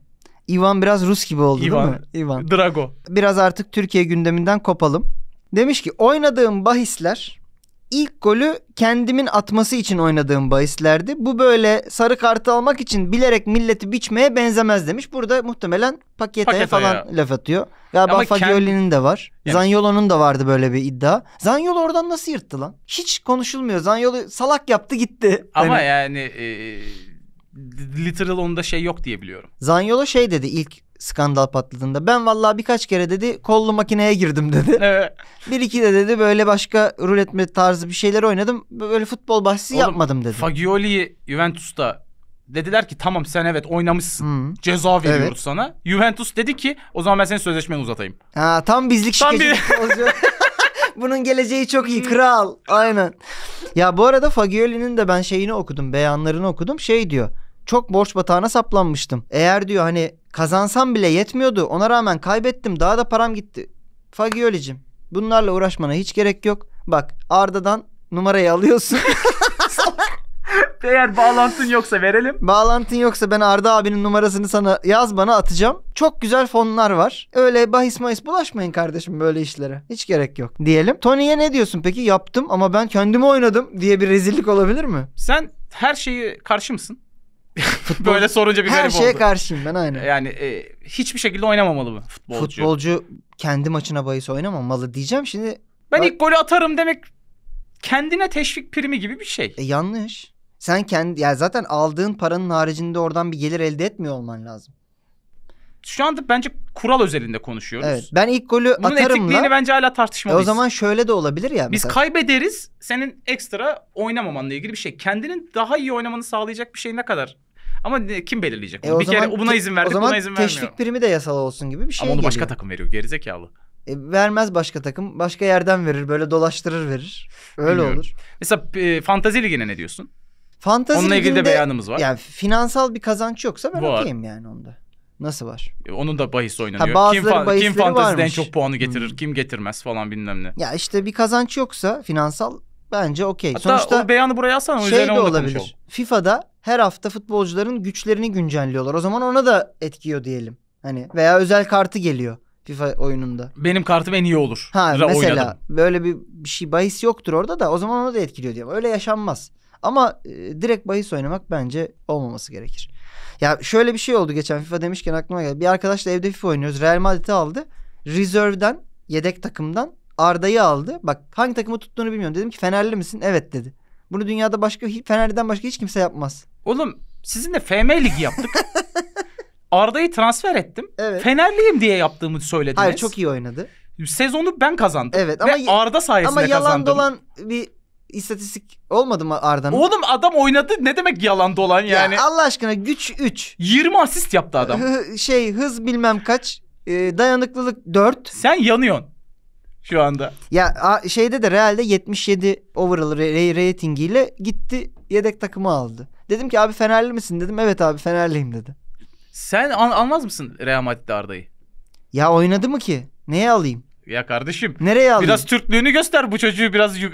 Ivan biraz Rus gibi oldu Ivan. değil mi? Ivan. Drago. Biraz artık Türkiye gündeminden kopalım. Demiş ki oynadığım bahisler ilk golü kendimin atması için oynadığım bahislerdi. Bu böyle sarı kartı almak için bilerek milleti biçmeye benzemez demiş. Burada muhtemelen Paketa'ya, falan ya. laf atıyor. Galiba Ama Fagioli'nin kend... de var. Yani... Zanyolo'nun da vardı böyle bir iddia. Zanyolo oradan nasıl yırttı lan? Hiç konuşulmuyor. Zanyolo salak yaptı gitti. Ama hani... yani... E literal onda şey yok diye biliyorum. Zanyolo şey dedi ilk skandal patladığında. Ben vallahi birkaç kere dedi kollu makineye girdim dedi. Evet. Bir iki de dedi böyle başka rulet tarzı bir şeyler oynadım. Böyle futbol bahsi yapmadım dedi. Fagioli'yi Juventus'ta dediler ki tamam sen evet oynamışsın. Hmm. Ceza veriyoruz evet. sana. Juventus dedi ki o zaman ben senin sözleşmeni uzatayım. Ha tam bizlik tam bir... Bunun geleceği çok iyi kral. Aynen. Ya bu arada Fagioli'nin de ben şeyini okudum, beyanlarını okudum. Şey diyor çok borç batağına saplanmıştım. Eğer diyor hani kazansam bile yetmiyordu. Ona rağmen kaybettim. Daha da param gitti. Fagioli'cim bunlarla uğraşmana hiç gerek yok. Bak Arda'dan numarayı alıyorsun. Eğer bağlantın yoksa verelim. Bağlantın yoksa ben Arda abinin numarasını sana yaz bana atacağım. Çok güzel fonlar var. Öyle bahis mahis bulaşmayın kardeşim böyle işlere. Hiç gerek yok diyelim. Tony'ye ne diyorsun peki? Yaptım ama ben kendimi oynadım diye bir rezillik olabilir mi? Sen her şeyi karşı mısın? Futbol... Böyle sorunca bir Her şeye oldu. karşıyım ben aynen. Yani e, hiçbir şekilde oynamamalı mı futbolcu? Futbolcu kendi maçına bahis oynamamalı diyeceğim şimdi. Ben bak... ilk golü atarım demek kendine teşvik primi gibi bir şey. E, yanlış. Sen kendi ya yani zaten aldığın paranın haricinde oradan bir gelir elde etmiyor olman lazım. Şu anda bence kural özelinde konuşuyoruz. Evet. Ben ilk golü Bunun atarımla. Bunun etikliğini bence hala tartışmalıyız. E o zaman şöyle de olabilir ya. Mesela. Biz kaybederiz. Senin ekstra oynamamanla ilgili bir şey. Kendinin daha iyi oynamanı sağlayacak bir şey ne kadar ama kim belirleyecek? E, bir kere buna izin verdi. buna izin vermiyor. O zaman teşvik birimi de yasal olsun gibi bir şey Ama onu geliyor. başka takım veriyor gerizekalı. E, vermez başka takım. Başka yerden verir. Böyle dolaştırır verir. Öyle Bilmiyorum. olur. Mesela e, fantazi ligine ne diyorsun? Fantazi Onunla ilgili de beyanımız var. Yani finansal bir kazanç yoksa ben okeyim yani onda. Nasıl var? E, onun da bahis oynanıyor. Ha, kim, fa- kim fantaziden varmış. çok puanı getirir, hmm. kim getirmez falan bilmem ne. Ya işte bir kazanç yoksa finansal Bence okey. Hatta Sonuçta o beyanı buraya alsana. Şey de olabilir. Konuşalım. FIFA'da her hafta futbolcuların güçlerini güncelliyorlar. O zaman ona da etkiyor diyelim. Hani veya özel kartı geliyor FIFA oyununda. Benim kartım en iyi olur. Ha Ra mesela oynadım. böyle bir, bir şey bahis yoktur orada da o zaman onu da etkiliyor diye. Öyle yaşanmaz. Ama e, direkt bahis oynamak bence olmaması gerekir. Ya şöyle bir şey oldu geçen FIFA demişken aklıma geldi. Bir arkadaşla evde FIFA oynuyoruz. Real Madrid'i aldı. Reserve'den yedek takımdan Arda'yı aldı. Bak hangi takımı tuttuğunu bilmiyorum. Dedim ki Fenerli misin? Evet dedi. Bunu dünyada başka Fenerli'den başka hiç kimse yapmaz. Oğlum sizinle FM ligi yaptık. Arda'yı transfer ettim. Evet. Fenerliyim diye yaptığımı söylediniz. Hayır çok iyi oynadı. Sezonu ben kazandım. Evet ama Ve Arda sayesinde kazandım. Ama yalan kazandım. dolan bir istatistik olmadı mı Arda'nın? Oğlum adam oynadı ne demek yalan dolan yani. Ya Allah aşkına güç 3. 20 asist yaptı adam. şey hız bilmem kaç. Ee, dayanıklılık 4. Sen yanıyorsun şu anda. Ya şeyde de Real'de 77 overall ratingiyle gitti yedek takımı aldı. Dedim ki abi Fenerli misin dedim. Evet abi Fenerliyim dedi. Sen al- almaz mısın Real Madrid'de Arda'yı? Ya oynadı mı ki? Neye alayım? Ya kardeşim. Nereye alayım? Biraz Türklüğünü göster bu çocuğu biraz. E,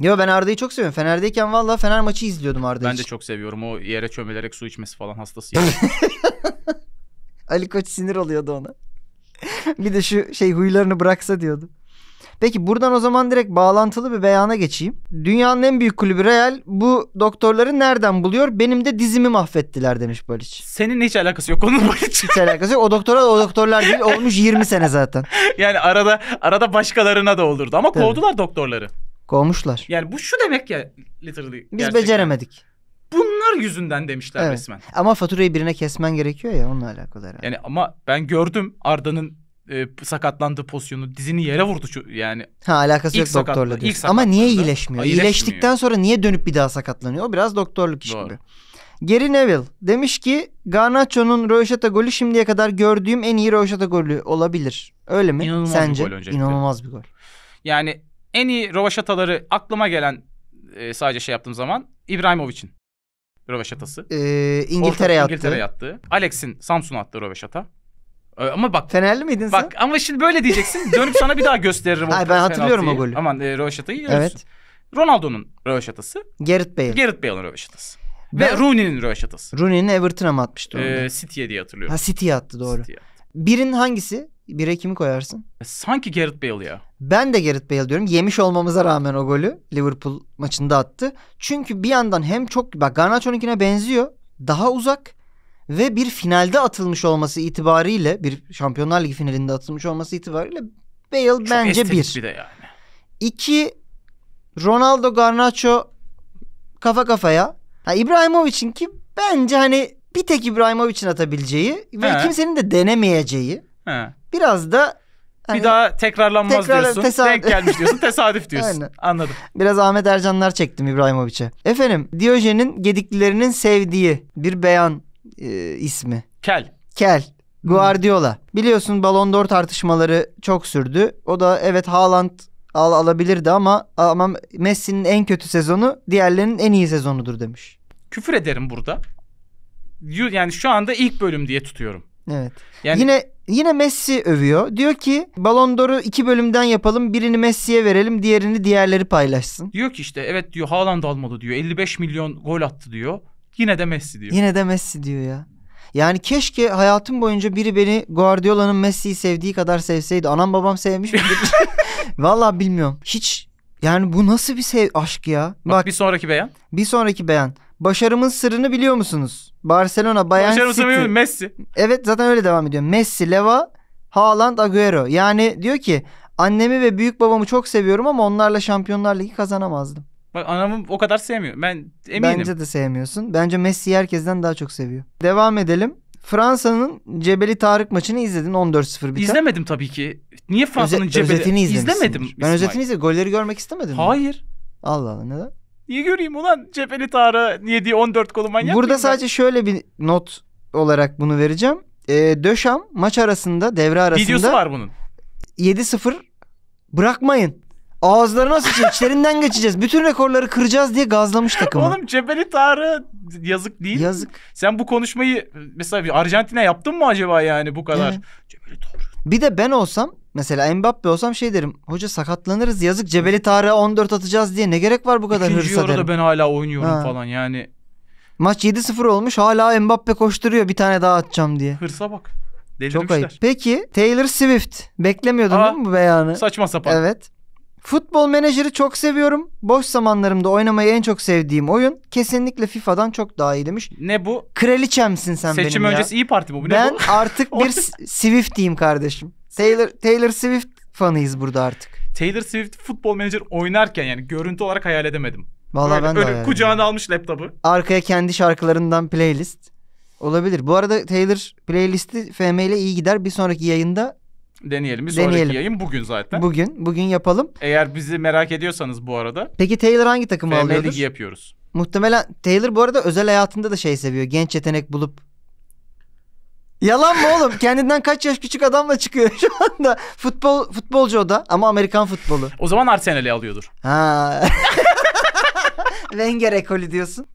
Yo ben Arda'yı çok seviyorum. Fener'deyken valla Fener maçı izliyordum Arda'yı. Ben de çok seviyorum. O yere çömelerek su içmesi falan hastasıyım. Ali Koç sinir oluyordu ona. bir de şu şey huylarını bıraksa diyordu. Peki buradan o zaman direkt bağlantılı bir beyana geçeyim. Dünyanın en büyük kulübü Real bu doktorları nereden buluyor? Benim de dizimi mahvettiler demiş Baliç. Senin hiç alakası yok onun Baliç. hiç alakası yok. O doktora o doktorlar değil olmuş 20 sene zaten. Yani arada arada başkalarına da olurdu ama Tabii. kovdular doktorları. Kovmuşlar. Yani bu şu demek ya literally. Biz gerçekten. beceremedik. Bunlar yüzünden demişler evet. resmen. Ama faturayı birine kesmen gerekiyor ya onunla alakalı herhalde. Yani ama ben gördüm Arda'nın e, sakatlandığı pozisyonu dizini yere vurdu şu, yani. Ha alakası yok doktorla diyorsun. Ama niye iyileşmiyor? Ay, İyileştikten sonra niye dönüp bir daha sakatlanıyor? O biraz doktorluk işi Doğru. gibi. Gary Neville demiş ki Garnacho'nun röveşata golü şimdiye kadar gördüğüm en iyi röveşata golü olabilir. Öyle mi İnanılmaz sence? Bir gol öncelikle. İnanılmaz bir gol. Yani en iyi röveşataları aklıma gelen e, sadece şey yaptığım zaman İbrahimovic'in röveşatası. Ee, İngiltere Orta, yattı. İngiltere Alex'in Samsun'a attığı röveşata. Ee, ama bak. Fenerli miydin bak, sen? Ama şimdi böyle diyeceksin. Dönüp sana bir daha gösteririm. Hayır ben hatırlıyorum o golü. Aman e, Röveşata'yı Evet. Ronaldo'nun röveşatası. Gerrit Bale. Gerrit Bale'ın röveşatası. Ve Rooney'nin röveşatası. Rooney'nin Everton'a mı atmıştı? Ee, City'ye diye hatırlıyorum. Ha City'ye attı doğru. City'ye attı. Birin hangisi? Bire kimi koyarsın? E, sanki Gerrit Bale ya. Ben de Gerrit Bale diyorum. Yemiş olmamıza rağmen o golü Liverpool maçında attı. Çünkü bir yandan hem çok bak Garnacho'nunkine benziyor. Daha uzak ve bir finalde atılmış olması itibariyle bir Şampiyonlar Ligi finalinde atılmış olması itibariyle Bale Çok bence bir. bir de yani. İki Ronaldo Garnacho kafa kafaya. Ha, İbrahimovic'in ki bence hani bir tek İbrahimovic'in atabileceği ve He. kimsenin de denemeyeceği. He. Biraz da Hani, bir daha tekrarlanmaz tekrar, diyorsun. Tesadüf. Denk gelmiş diyorsun. Tesadüf diyorsun. Aynen. Anladım. Biraz Ahmet Ercanlar çektim İbrahimovic'e. Efendim Diyojen'in gediklilerinin sevdiği bir beyan e, ismi. Kel. Kel. Guardiola. Hmm. Biliyorsun Ballon d'Or tartışmaları çok sürdü. O da evet Haaland al alabilirdi ama ama Messi'nin en kötü sezonu diğerlerinin en iyi sezonudur demiş. Küfür ederim burada. Yani şu anda ilk bölüm diye tutuyorum. Evet. Yani... Yine yine Messi övüyor. Diyor ki Ballon d'Or'u iki bölümden yapalım. Birini Messi'ye verelim, diğerini diğerleri paylaşsın. Diyor ki işte evet diyor Haaland almalı diyor. 55 milyon gol attı diyor. Yine de Messi diyor. Yine de Messi diyor ya. Yani keşke hayatım boyunca biri beni Guardiola'nın Messi'yi sevdiği kadar sevseydi. Anam babam sevmiş mi? Valla bilmiyorum. Hiç yani bu nasıl bir sev aşk ya? Bak, Bak bir sonraki beyan. Bir sonraki beyan. Başarımın sırrını biliyor musunuz? Barcelona, Bayern Başarımın City. Başarımın Messi. Evet zaten öyle devam ediyor. Messi, Leva, Haaland, Agüero. Yani diyor ki annemi ve büyük babamı çok seviyorum ama onlarla Şampiyonlar Ligi kazanamazdım. Bak anamı o kadar sevmiyor. Ben eminim. Bence de sevmiyorsun. Bence Messi herkesten daha çok seviyor. Devam edelim. Fransa'nın Cebeli Tarık maçını izledin 14-0 biter. İzlemedim tabii ki. Niye Fransa'nın Öze, Cebeli... Özetini izlemedim. Ben İsmail. özetini izledim. Golleri görmek istemedim. Hayır. Mi? Allah Allah neden? Niye göreyim ulan Cebeli Tarık'ın yediği 14 golü manyak Burada sadece ben. şöyle bir not olarak bunu vereceğim. E, Döşam maç arasında devre arasında... Videosu var bunun. 7-0 bırakmayın Ağızlarına sıçın içlerinden geçeceğiz. Bütün rekorları kıracağız diye gazlamış takımı. Oğlum Cebeli Tarı yazık değil. Yazık. Sen bu konuşmayı mesela bir Arjantin'e yaptın mı acaba yani bu kadar? Evet. Cebeli Tarı. Bir de ben olsam mesela Mbappe olsam şey derim. Hoca sakatlanırız yazık Cebeli Tarık'a 14 atacağız diye ne gerek var bu kadar İkinci hırsa derim. ben hala oynuyorum ha. falan yani. Maç 7-0 olmuş hala Mbappe koşturuyor bir tane daha atacağım diye. Hırsa bak. Delirmişler. Çok ayıp. Peki Taylor Swift beklemiyordun Aa, değil mi bu beyanı? Saçma sapan. Evet. Futbol menajeri çok seviyorum. Boş zamanlarımda oynamayı en çok sevdiğim oyun. Kesinlikle FIFA'dan çok daha iyi demiş. Ne bu? Kraliçemsin sen Seçim benim Seçim öncesi iyi Parti bu. Ne ben bu? artık bir Swiftliyim kardeşim. Taylor, Taylor Swift fanıyız burada artık. Taylor Swift futbol menajer oynarken yani görüntü olarak hayal edemedim. Vallahi Böyle ben de önü, kucağına almış laptopu. Arkaya kendi şarkılarından playlist. Olabilir. Bu arada Taylor playlisti FM ile iyi gider. Bir sonraki yayında deneyelim. Bir sonraki Deneyelim. yayın bugün zaten. Bugün bugün yapalım. Eğer bizi merak ediyorsanız bu arada Peki Taylor hangi takımı FM alıyordur? Ligi yapıyoruz. Muhtemelen Taylor bu arada özel hayatında da şey seviyor. Genç yetenek bulup Yalan mı oğlum? Kendinden kaç yaş küçük adamla çıkıyor şu anda. Futbol futbolcu o da ama Amerikan futbolu. O zaman Arsenal'i alıyordur. Ha. Wenger ekolü diyorsun.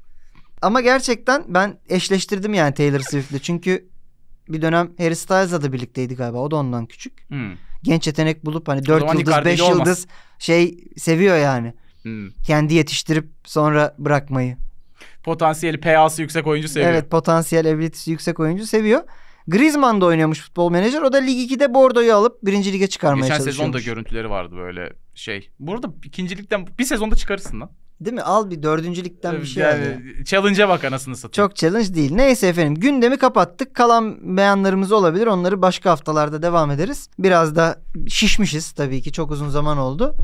Ama gerçekten ben eşleştirdim yani Taylor Swift'le. Çünkü bir dönem Harry Styles'la da birlikteydi galiba. O da ondan küçük. Hmm. Genç yetenek bulup hani 4 yıldız 5 yıldız şey seviyor yani. Hmm. Kendi yetiştirip sonra bırakmayı. Potansiyeli PA'sı yüksek oyuncu seviyor. Evet potansiyel abilitesi yüksek oyuncu seviyor. Griezmann da oynuyormuş futbol menajer. O da Lig 2'de Bordeaux'u alıp birinci lige çıkarmaya Geçen Geçen sezonda görüntüleri vardı böyle şey. Burada ikincilikten bir sezonda çıkarırsın lan. Değil mi? Al bir dördüncülükten bir şey yani. yani. Challenge'a bak anasını satayım. Çok challenge değil. Neyse efendim gündemi kapattık. Kalan beyanlarımız olabilir. Onları başka haftalarda devam ederiz. Biraz da şişmişiz tabii ki. Çok uzun zaman oldu.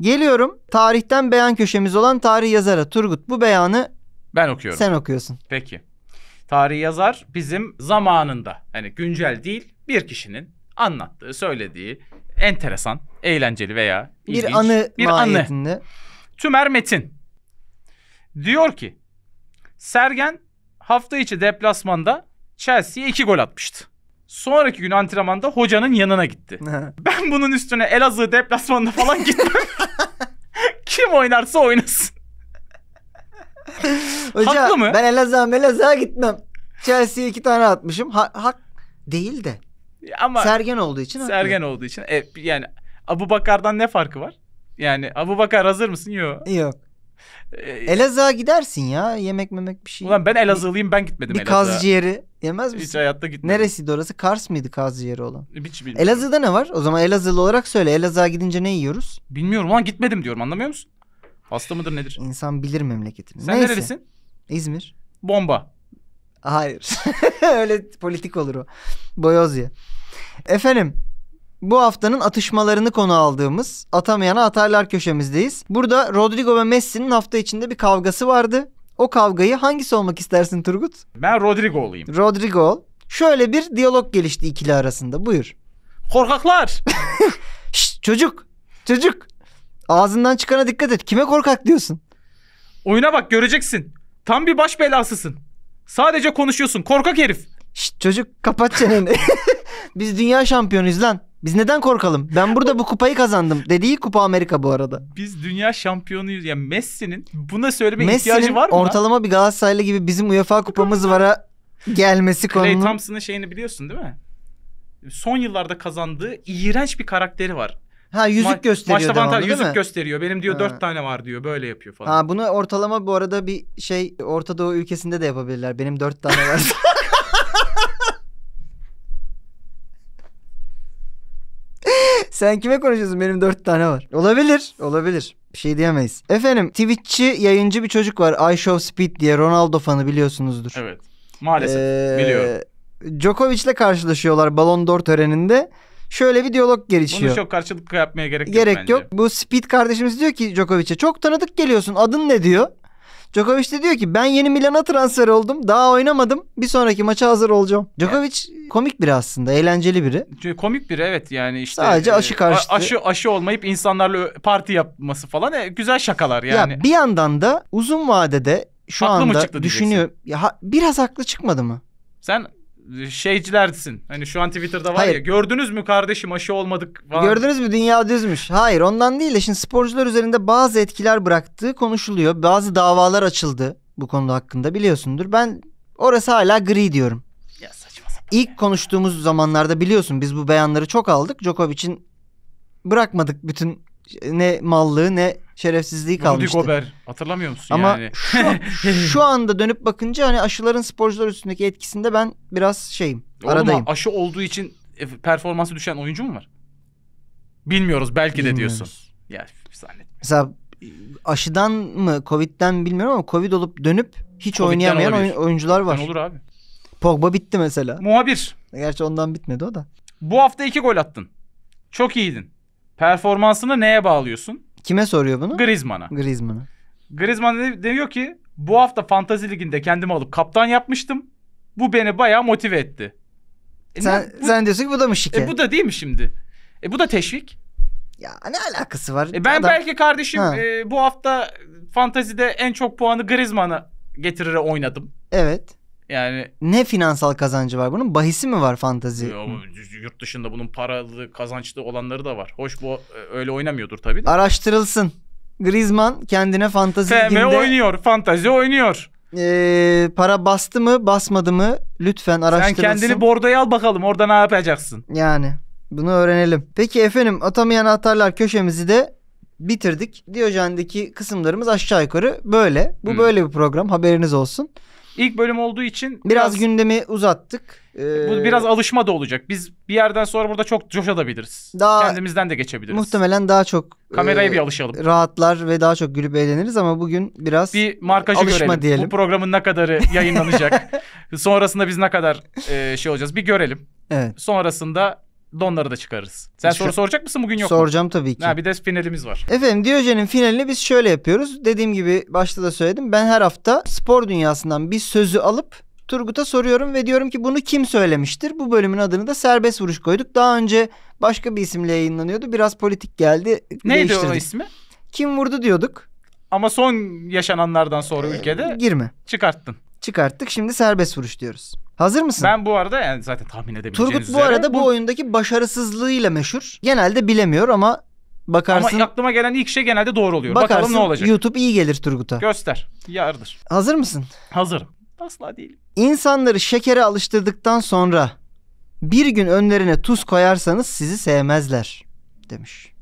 Geliyorum tarihten beyan köşemiz olan tarih yazarı Turgut. Bu beyanı ben okuyorum. Sen okuyorsun. Peki. Tarih yazar bizim zamanında hani güncel değil bir kişinin anlattığı, söylediği enteresan, eğlenceli veya ilginç, bir anı bir mahiyetinde. anı Tümer Metin diyor ki Sergen hafta içi deplasmanda Chelsea'ye iki gol atmıştı. Sonraki gün antrenmanda hocanın yanına gitti. ben bunun üstüne Elazığ deplasmanda falan gitmem. Kim oynarsa oynasın. Hoca, Haklı mı? Ben Elazığ'a Melazığ'a gitmem. Chelsea'ye iki tane atmışım. Ha, hak değil de. Ama Sergen olduğu için. Sergen haklı. olduğu için. E, yani Abu Bakar'dan ne farkı var? Yani Abu Bakar hazır mısın? Yok. Yok. Ee, Elazığ'a gidersin ya. Yemek memek bir şey. Ulan ben Elazığlıyım ben gitmedim bir Elazığ'a. Bir kaz ciğeri yemez misin? Hiç hayatta gitmedim. Neresiydi orası? Kars mıydı kaz ciğeri olan? E, hiç bilmiyorum. Elazığ'da ne var? O zaman Elazığlı olarak söyle. Elazığ'a gidince ne yiyoruz? Bilmiyorum ulan gitmedim diyorum anlamıyor musun? Hasta mıdır nedir? İnsan bilir memleketini. Sen Neyse. nerelisin? İzmir. Bomba. Hayır. Öyle politik olur o. ya. Efendim bu haftanın atışmalarını konu aldığımız atamayana atarlar köşemizdeyiz. Burada Rodrigo ve Messi'nin hafta içinde bir kavgası vardı. O kavgayı hangisi olmak istersin Turgut? Ben Rodrigo olayım. Rodrigo Şöyle bir diyalog gelişti ikili arasında. Buyur. Korkaklar. Şşt, çocuk. Çocuk. Ağzından çıkana dikkat et. Kime korkak diyorsun? Oyuna bak göreceksin. Tam bir baş belasısın. Sadece konuşuyorsun korkak herif. Şşt, çocuk kapat çeneni. Biz dünya şampiyonuyuz lan. Biz neden korkalım? Ben burada bu kupayı kazandım. Dediği Kupa Amerika bu arada. Biz dünya şampiyonuyuz. Yani Messi'nin buna söyleme Messi'nin ihtiyacı var mı? ortalama bir Galatasaraylı gibi bizim UEFA kupamız vara gelmesi konunun. Clay Thompson'ın şeyini biliyorsun değil mi? Son yıllarda kazandığı iğrenç bir karakteri var. Ha yüzük Ma- gösteriyor. Maçta bana yüzük mi? gösteriyor. Benim diyor dört tane var diyor. Böyle yapıyor falan. Ha bunu ortalama bu arada bir şey Orta Doğu ülkesinde de yapabilirler. Benim dört tane var. Sen kime konuşuyorsun? Benim dört tane var. Olabilir. Olabilir. Bir şey diyemeyiz. Efendim Twitch'çi yayıncı bir çocuk var. I Show Speed diye Ronaldo fanı biliyorsunuzdur. Evet. Maalesef. Ee, biliyorum. Djokovic'le karşılaşıyorlar Ballon d'Or töreninde. Şöyle bir diyalog gelişiyor. Bunu çok karşılıklı yapmaya gerek, gerek yok Gerek yok. Bu Speed kardeşimiz diyor ki Djokovic'e çok tanıdık geliyorsun adın ne diyor. Djokovic de diyor ki ben yeni Milan'a transfer oldum. Daha oynamadım. Bir sonraki maça hazır olacağım. Djokovic komik biri aslında. Eğlenceli biri. komik biri evet yani işte. Sadece e, aşı karşıtı. Aşı, aşı olmayıp insanlarla parti yapması falan e, güzel şakalar yani. Ya bir yandan da uzun vadede şu haklı anda mı çıktı düşünüyor. Ya, biraz haklı çıkmadı mı? Sen şeycilersin. Hani şu an Twitter'da var Hayır. ya gördünüz mü kardeşim aşı olmadık falan. Gördünüz mü dünya düzmüş. Hayır ondan değil de şimdi sporcular üzerinde bazı etkiler bıraktığı konuşuluyor. Bazı davalar açıldı bu konuda hakkında biliyorsundur. Ben orası hala gri diyorum. Ya saçma sapan. İlk konuştuğumuz zamanlarda biliyorsun biz bu beyanları çok aldık. Djokovic'in bırakmadık bütün ne mallığı ne şerefsizliği kalmıştı. Rudy Gober hatırlamıyor musun Ama yani? Ama şu, şu anda dönüp bakınca hani aşıların sporcular üstündeki etkisinde ben biraz şeyim Oğlum, aradayım. aşı olduğu için e, performansı düşen oyuncu mu var? Bilmiyoruz belki Bilmiyoruz. de diyorsun. Ya zannetmiyorum. Mesela e, aşıdan mı Covid'den bilmiyorum ama Covid olup dönüp hiç COVID'den oynayamayan olabilir. oyuncular var. Ben olur abi. Pogba bitti mesela. Muhabir. Gerçi ondan bitmedi o da. Bu hafta iki gol attın. Çok iyiydin. Performansını neye bağlıyorsun? Kime soruyor bunu? Griezmann'a. Griezmann'a. Griezmann diyor ki bu hafta Fantazi Ligi'nde kendimi alıp kaptan yapmıştım. Bu beni bayağı motive etti. E sen, ne, bu, sen diyorsun ki bu da mı şike? E bu da değil mi şimdi? E bu da teşvik. Ya ne alakası var? E ben Adam... belki kardeşim ha. e, bu hafta fantazide en çok puanı Griezmann'a getirir oynadım. Evet. Yani ne finansal kazancı var bunun? Bahisi mi var fantazi? yurt dışında bunun paralı kazançlı olanları da var. Hoş bu e, öyle oynamıyordur tabii. De. Araştırılsın. Griezmann kendine fantazi FM liginde... oynuyor, fantazi oynuyor. Ee, para bastı mı, basmadı mı? Lütfen araştırılsın. Sen kendini bordoya al bakalım. Orada ne yapacaksın? Yani bunu öğrenelim. Peki efendim atamayan atarlar köşemizi de bitirdik. Diyojen'deki kısımlarımız aşağı yukarı böyle. Bu hmm. böyle bir program haberiniz olsun. İlk bölüm olduğu için biraz, biraz gündemi uzattık. Ee, bu biraz ee, alışma da olacak. Biz bir yerden sonra burada çok coşabiliriz. Daha kendimizden de geçebiliriz. Muhtemelen daha çok kameraya e, bir alışalım. Rahatlar ve daha çok gülüp eğleniriz ama bugün biraz bir markajı alışma görelim. diyelim. Bu programın ne kadarı yayınlanacak? Sonrasında biz ne kadar e, şey olacağız bir görelim. Evet. Sonrasında Donları da çıkarırız. Sen Şu, soru soracak mısın bugün yok Soracağım mu? tabii ki. Ha, bir de finalimiz var. Efendim Diyojen'in finalini biz şöyle yapıyoruz. Dediğim gibi başta da söyledim. Ben her hafta spor dünyasından bir sözü alıp Turgut'a soruyorum ve diyorum ki bunu kim söylemiştir? Bu bölümün adını da serbest vuruş koyduk. Daha önce başka bir isimle yayınlanıyordu. Biraz politik geldi. Neydi o ismi? Kim vurdu diyorduk. Ama son yaşananlardan sonra ee, ülkede girme. Çıkarttın. Çıkarttık. Şimdi serbest vuruş diyoruz. Hazır mısın? Ben bu arada yani zaten tahmin edebileceğiniz Turgut bu üzere, arada bu... bu oyundaki başarısızlığıyla meşhur. Genelde bilemiyor ama bakarsın. Ama aklıma gelen ilk şey genelde doğru oluyor. Bakarsın, Bakalım ne olacak. YouTube iyi gelir Turgut'a. Göster. Yardır. Hazır mısın? Hazırım. Asla değilim. İnsanları şekere alıştırdıktan sonra bir gün önlerine tuz koyarsanız sizi sevmezler demiş.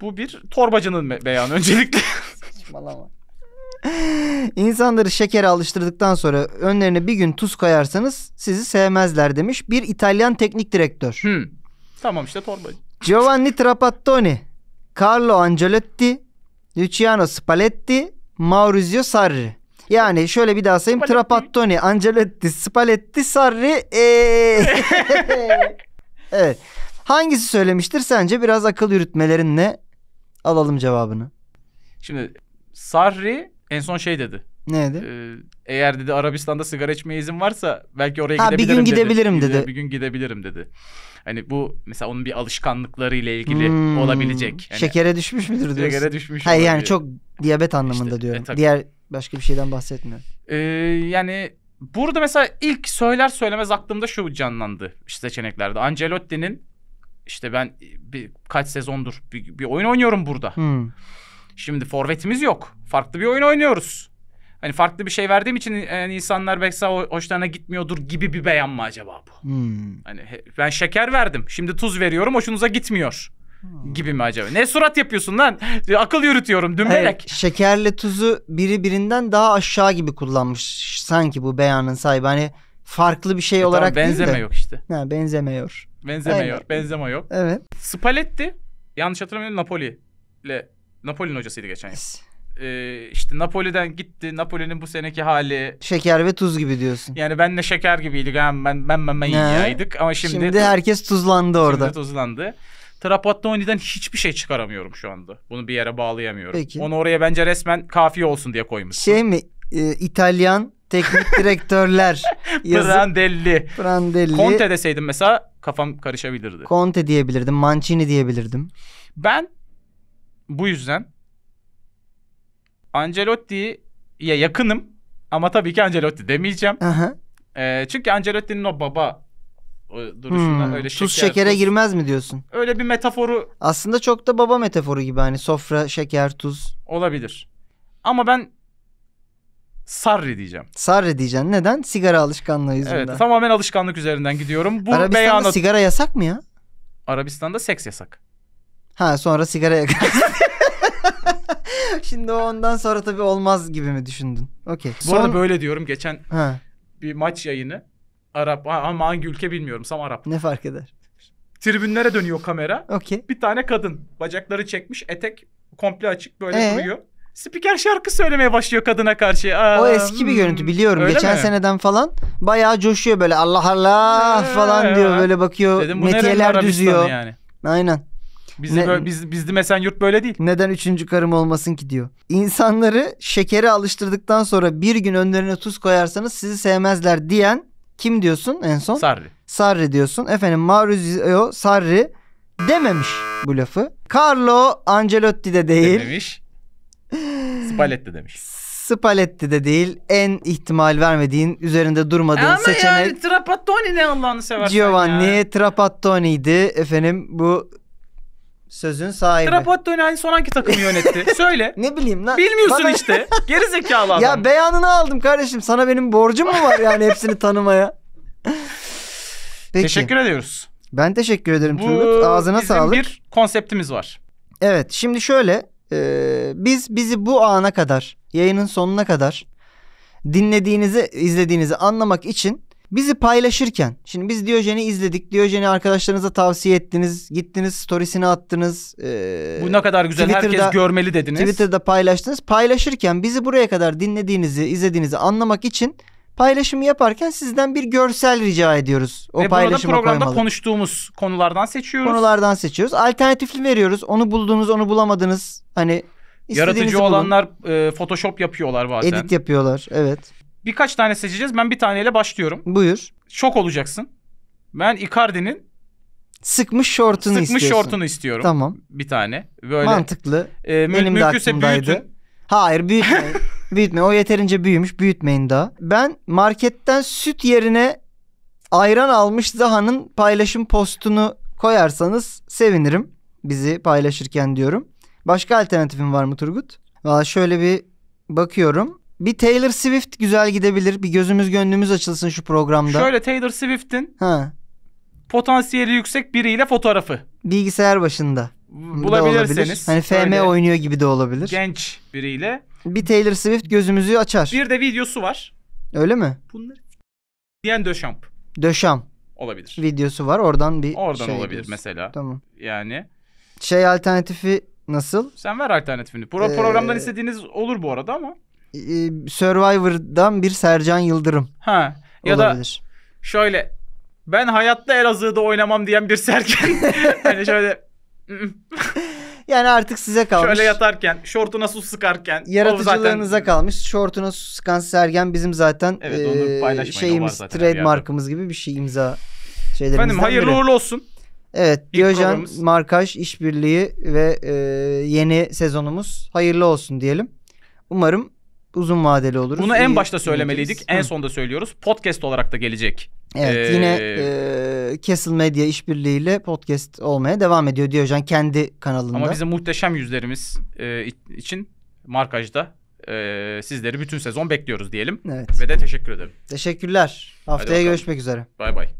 Bu bir torbacının beyanı öncelikle. Saçmalama. İnsanları şekere alıştırdıktan sonra önlerine bir gün tuz koyarsanız sizi sevmezler demiş bir İtalyan teknik direktör. Hmm. Tamam işte torbacı. Giovanni Trapattoni, Carlo Ancelotti, Luciano Spalletti, Maurizio Sarri. Yani şöyle bir daha sayayım. Trapattoni, Ancelotti, Spalletti, Sarri. Ee... evet. Hangisi söylemiştir sence? Biraz akıl yürütmelerinle alalım cevabını. Şimdi Sarri en son şey dedi. Ne ee, eğer dedi Arabistan'da sigara içmeye izin varsa belki oraya ha, gidebilirim bir gün gidebilirim dedi. dedi. Bir gün gidebilirim dedi. Hani bu mesela onun bir alışkanlıkları ile ilgili hmm, olabilecek. Yani, şekere düşmüş müdür diyorsun? Şekere düşmüş. Hayır yani çok diyabet anlamında işte, e, diyorum. E, Diğer başka bir şeyden bahsetmiyorum. Ee, yani burada mesela ilk söyler söylemez aklımda şu canlandı işte seçeneklerde. Ancelotti'nin işte ben bir kaç sezondur bir, bir oyun oynuyorum burada. Hmm. Şimdi forvetimiz yok. Farklı bir oyun oynuyoruz. Hani farklı bir şey verdiğim için yani e, insanlar belki hoşlarına gitmiyordur gibi bir beyan mı acaba bu? Hmm. Hani ben şeker verdim. Şimdi tuz veriyorum hoşunuza gitmiyor. Hmm. gibi mi acaba? Ne surat yapıyorsun lan? Akıl yürütüyorum dümbelek. Evet, şekerle tuzu biri birinden daha aşağı gibi kullanmış sanki bu beyanın sahibi. Hani farklı bir şey e olarak tamam, benzeme değil de. yok işte. Ha, benzemiyor. Benzemiyor. Aynen. Benzeme yok. Evet. Spalletti. Yanlış hatırlamıyorum Napoli ile Napoli'nin hocasıydı geçen yıl. Ee, işte Napoli'den gitti. Napoli'nin bu seneki hali Şeker ve tuz gibi diyorsun. yani ben benle şeker gibiydik. Ha, ben ben ben ben Ne? yiyaydık ama şimdi Şimdi, herkes tuzlandı orada. Şimdi tuzlandı. Trapattoni'den hiçbir şey çıkaramıyorum şu anda. Bunu bir yere bağlayamıyorum. Peki. Onu oraya bence resmen kafiye olsun diye koymuş. Şey mi? e, İtalyan teknik direktörler yazıp Prandelli. Prandelli. Conte deseydim mesela kafam karışabilirdi. Conte diyebilirdim. Mancini diyebilirdim. Ben bu yüzden Ancelotti'ye yakınım ama tabii ki Ancelotti demeyeceğim. Aha. E, çünkü Ancelotti'nin o baba e, duruşundan hmm, öyle şeker, tuz şekere tuz, girmez mi diyorsun? Öyle bir metaforu. Aslında çok da baba metaforu gibi hani sofra, şeker, tuz. Olabilir. Ama ben Sarri diyeceğim. Sarri diyeceğim Neden? Sigara alışkanlığı yüzünden. Evet tamamen alışkanlık üzerinden gidiyorum. Bu Arabistan'da meyana... sigara yasak mı ya? Arabistan'da seks yasak. Ha sonra sigara yakarsın. Şimdi ondan sonra tabii olmaz gibi mi düşündün? Okey. Bu Son... arada böyle diyorum geçen ha. bir maç yayını. Arap ama hangi ülke bilmiyorum. Sam Arap. Ne fark eder? Tribünlere dönüyor kamera. Okey. Bir tane kadın bacakları çekmiş, etek komple açık böyle ee? duruyor. Spiker şarkı söylemeye başlıyor kadına karşı. Aa, o eski bir görüntü hmm, biliyorum. Geçen mi? seneden falan bayağı coşuyor böyle Allah Allah ee, falan diyor böyle bakıyor. Dedim, bu Metiyeler düzüyor. Yani. Aynen. Bizi ne, böyle, biz, bizdi mesela yurt böyle değil. Neden üçüncü karım olmasın ki diyor. İnsanları şekeri alıştırdıktan sonra bir gün önlerine tuz koyarsanız sizi sevmezler diyen kim diyorsun en son? Sarri. Sarri diyorsun. Efendim Maurizio Sarri dememiş bu lafı. Carlo Ancelotti de değil. Dememiş. Spalletti demiş. Spalletti de değil. En ihtimal vermediğin, üzerinde durmadığın Ama seçenek. Ama yani Trapattoni ne Allah'ını seversen Giovanni ya. Trapattoni'ydi. Efendim bu Sözün sahibi. Trapattoni en son hangi takımı yönetti? Söyle. ne bileyim lan. Bilmiyorsun Bana... işte. Geri zekalı adam. Ya beyanını aldım kardeşim. Sana benim borcum mu var yani hepsini tanımaya? Peki. Teşekkür ediyoruz. Ben teşekkür ederim Bu Turgut. Ağzına bizim sağlık. bir konseptimiz var. Evet şimdi şöyle e, biz bizi bu ana kadar yayının sonuna kadar dinlediğinizi izlediğinizi anlamak için Bizi paylaşırken şimdi biz Diyojen'i izledik. Diyojen'i arkadaşlarınıza tavsiye ettiniz. Gittiniz storiesini attınız. E, Bu ne kadar güzel Twitter'da, herkes görmeli dediniz. Twitter'da paylaştınız. Paylaşırken bizi buraya kadar dinlediğinizi izlediğinizi anlamak için paylaşımı yaparken sizden bir görsel rica ediyoruz. O Ve paylaşıma programda koymalı. konuştuğumuz konulardan seçiyoruz. Konulardan seçiyoruz. Alternatifli veriyoruz. Onu buldunuz onu bulamadınız. Hani Yaratıcı olanlar e, Photoshop yapıyorlar bazen. Edit yapıyorlar evet. Birkaç tane seçeceğiz. Ben bir taneyle başlıyorum. Buyur. Şok olacaksın. Ben Icardi'nin Sıkmış şortunu sıkmış istiyorsun. şortunu istiyorum. Tamam. Bir tane. Böyle. Mantıklı. E, mü- Benim de aklımdaydı. büyütün. Hayır büyütme. büyütmeyin. O yeterince büyümüş. Büyütmeyin daha. Ben marketten süt yerine ayran almış Zaha'nın paylaşım postunu koyarsanız sevinirim. Bizi paylaşırken diyorum. Başka alternatifin var mı Turgut? Valla şöyle bir bakıyorum. Bir Taylor Swift güzel gidebilir. Bir gözümüz gönlümüz açılsın şu programda. Şöyle Taylor Swift'in potansiyeli yüksek biriyle fotoğrafı. Bilgisayar başında. Bulabilirseniz. Hani FM oynuyor gibi de olabilir. Genç biriyle. Bir Taylor Swift gözümüzü açar. Bir de videosu var. Öyle mi? Bunlar. Diyen Döşamp. Döşam. Olabilir. Videosu var oradan bir Oradan şey olabilir diyorsun. mesela. Tamam. Yani. Şey alternatifi nasıl? Sen ver alternatifini. Pro ee... Programdan istediğiniz olur bu arada ama. E, Survivor'dan bir Sercan Yıldırım. Ha. Ya olabilir. da şöyle ben hayatta Elazığ'da oynamam diyen bir Serkan. hani şöyle mm, mm. Yani artık size kalmış. Şöyle yatarken, şortuna su sıkarken. Yaratıcılığınıza zaten... kalmış. Şortuna su sıkan Sergen bizim zaten evet, e, şeyimiz, trademarkımız gibi bir şey imza şeylerimizden Efendim hayırlı biri. uğurlu olsun. Evet, Diyojen Markaj işbirliği ve e, yeni sezonumuz hayırlı olsun diyelim. Umarım uzun vadeli oluruz. Bunu en başta söylemeliydik. Hı. En sonda söylüyoruz. Podcast olarak da gelecek. Evet ee... yine e, Castle Media işbirliğiyle podcast olmaya devam ediyor Diyojen kendi kanalında. Ama bizim muhteşem yüzlerimiz e, için markajda e, sizleri bütün sezon bekliyoruz diyelim. Evet. Ve de teşekkür ederim. Teşekkürler. Haftaya görüşmek üzere. Bay bay.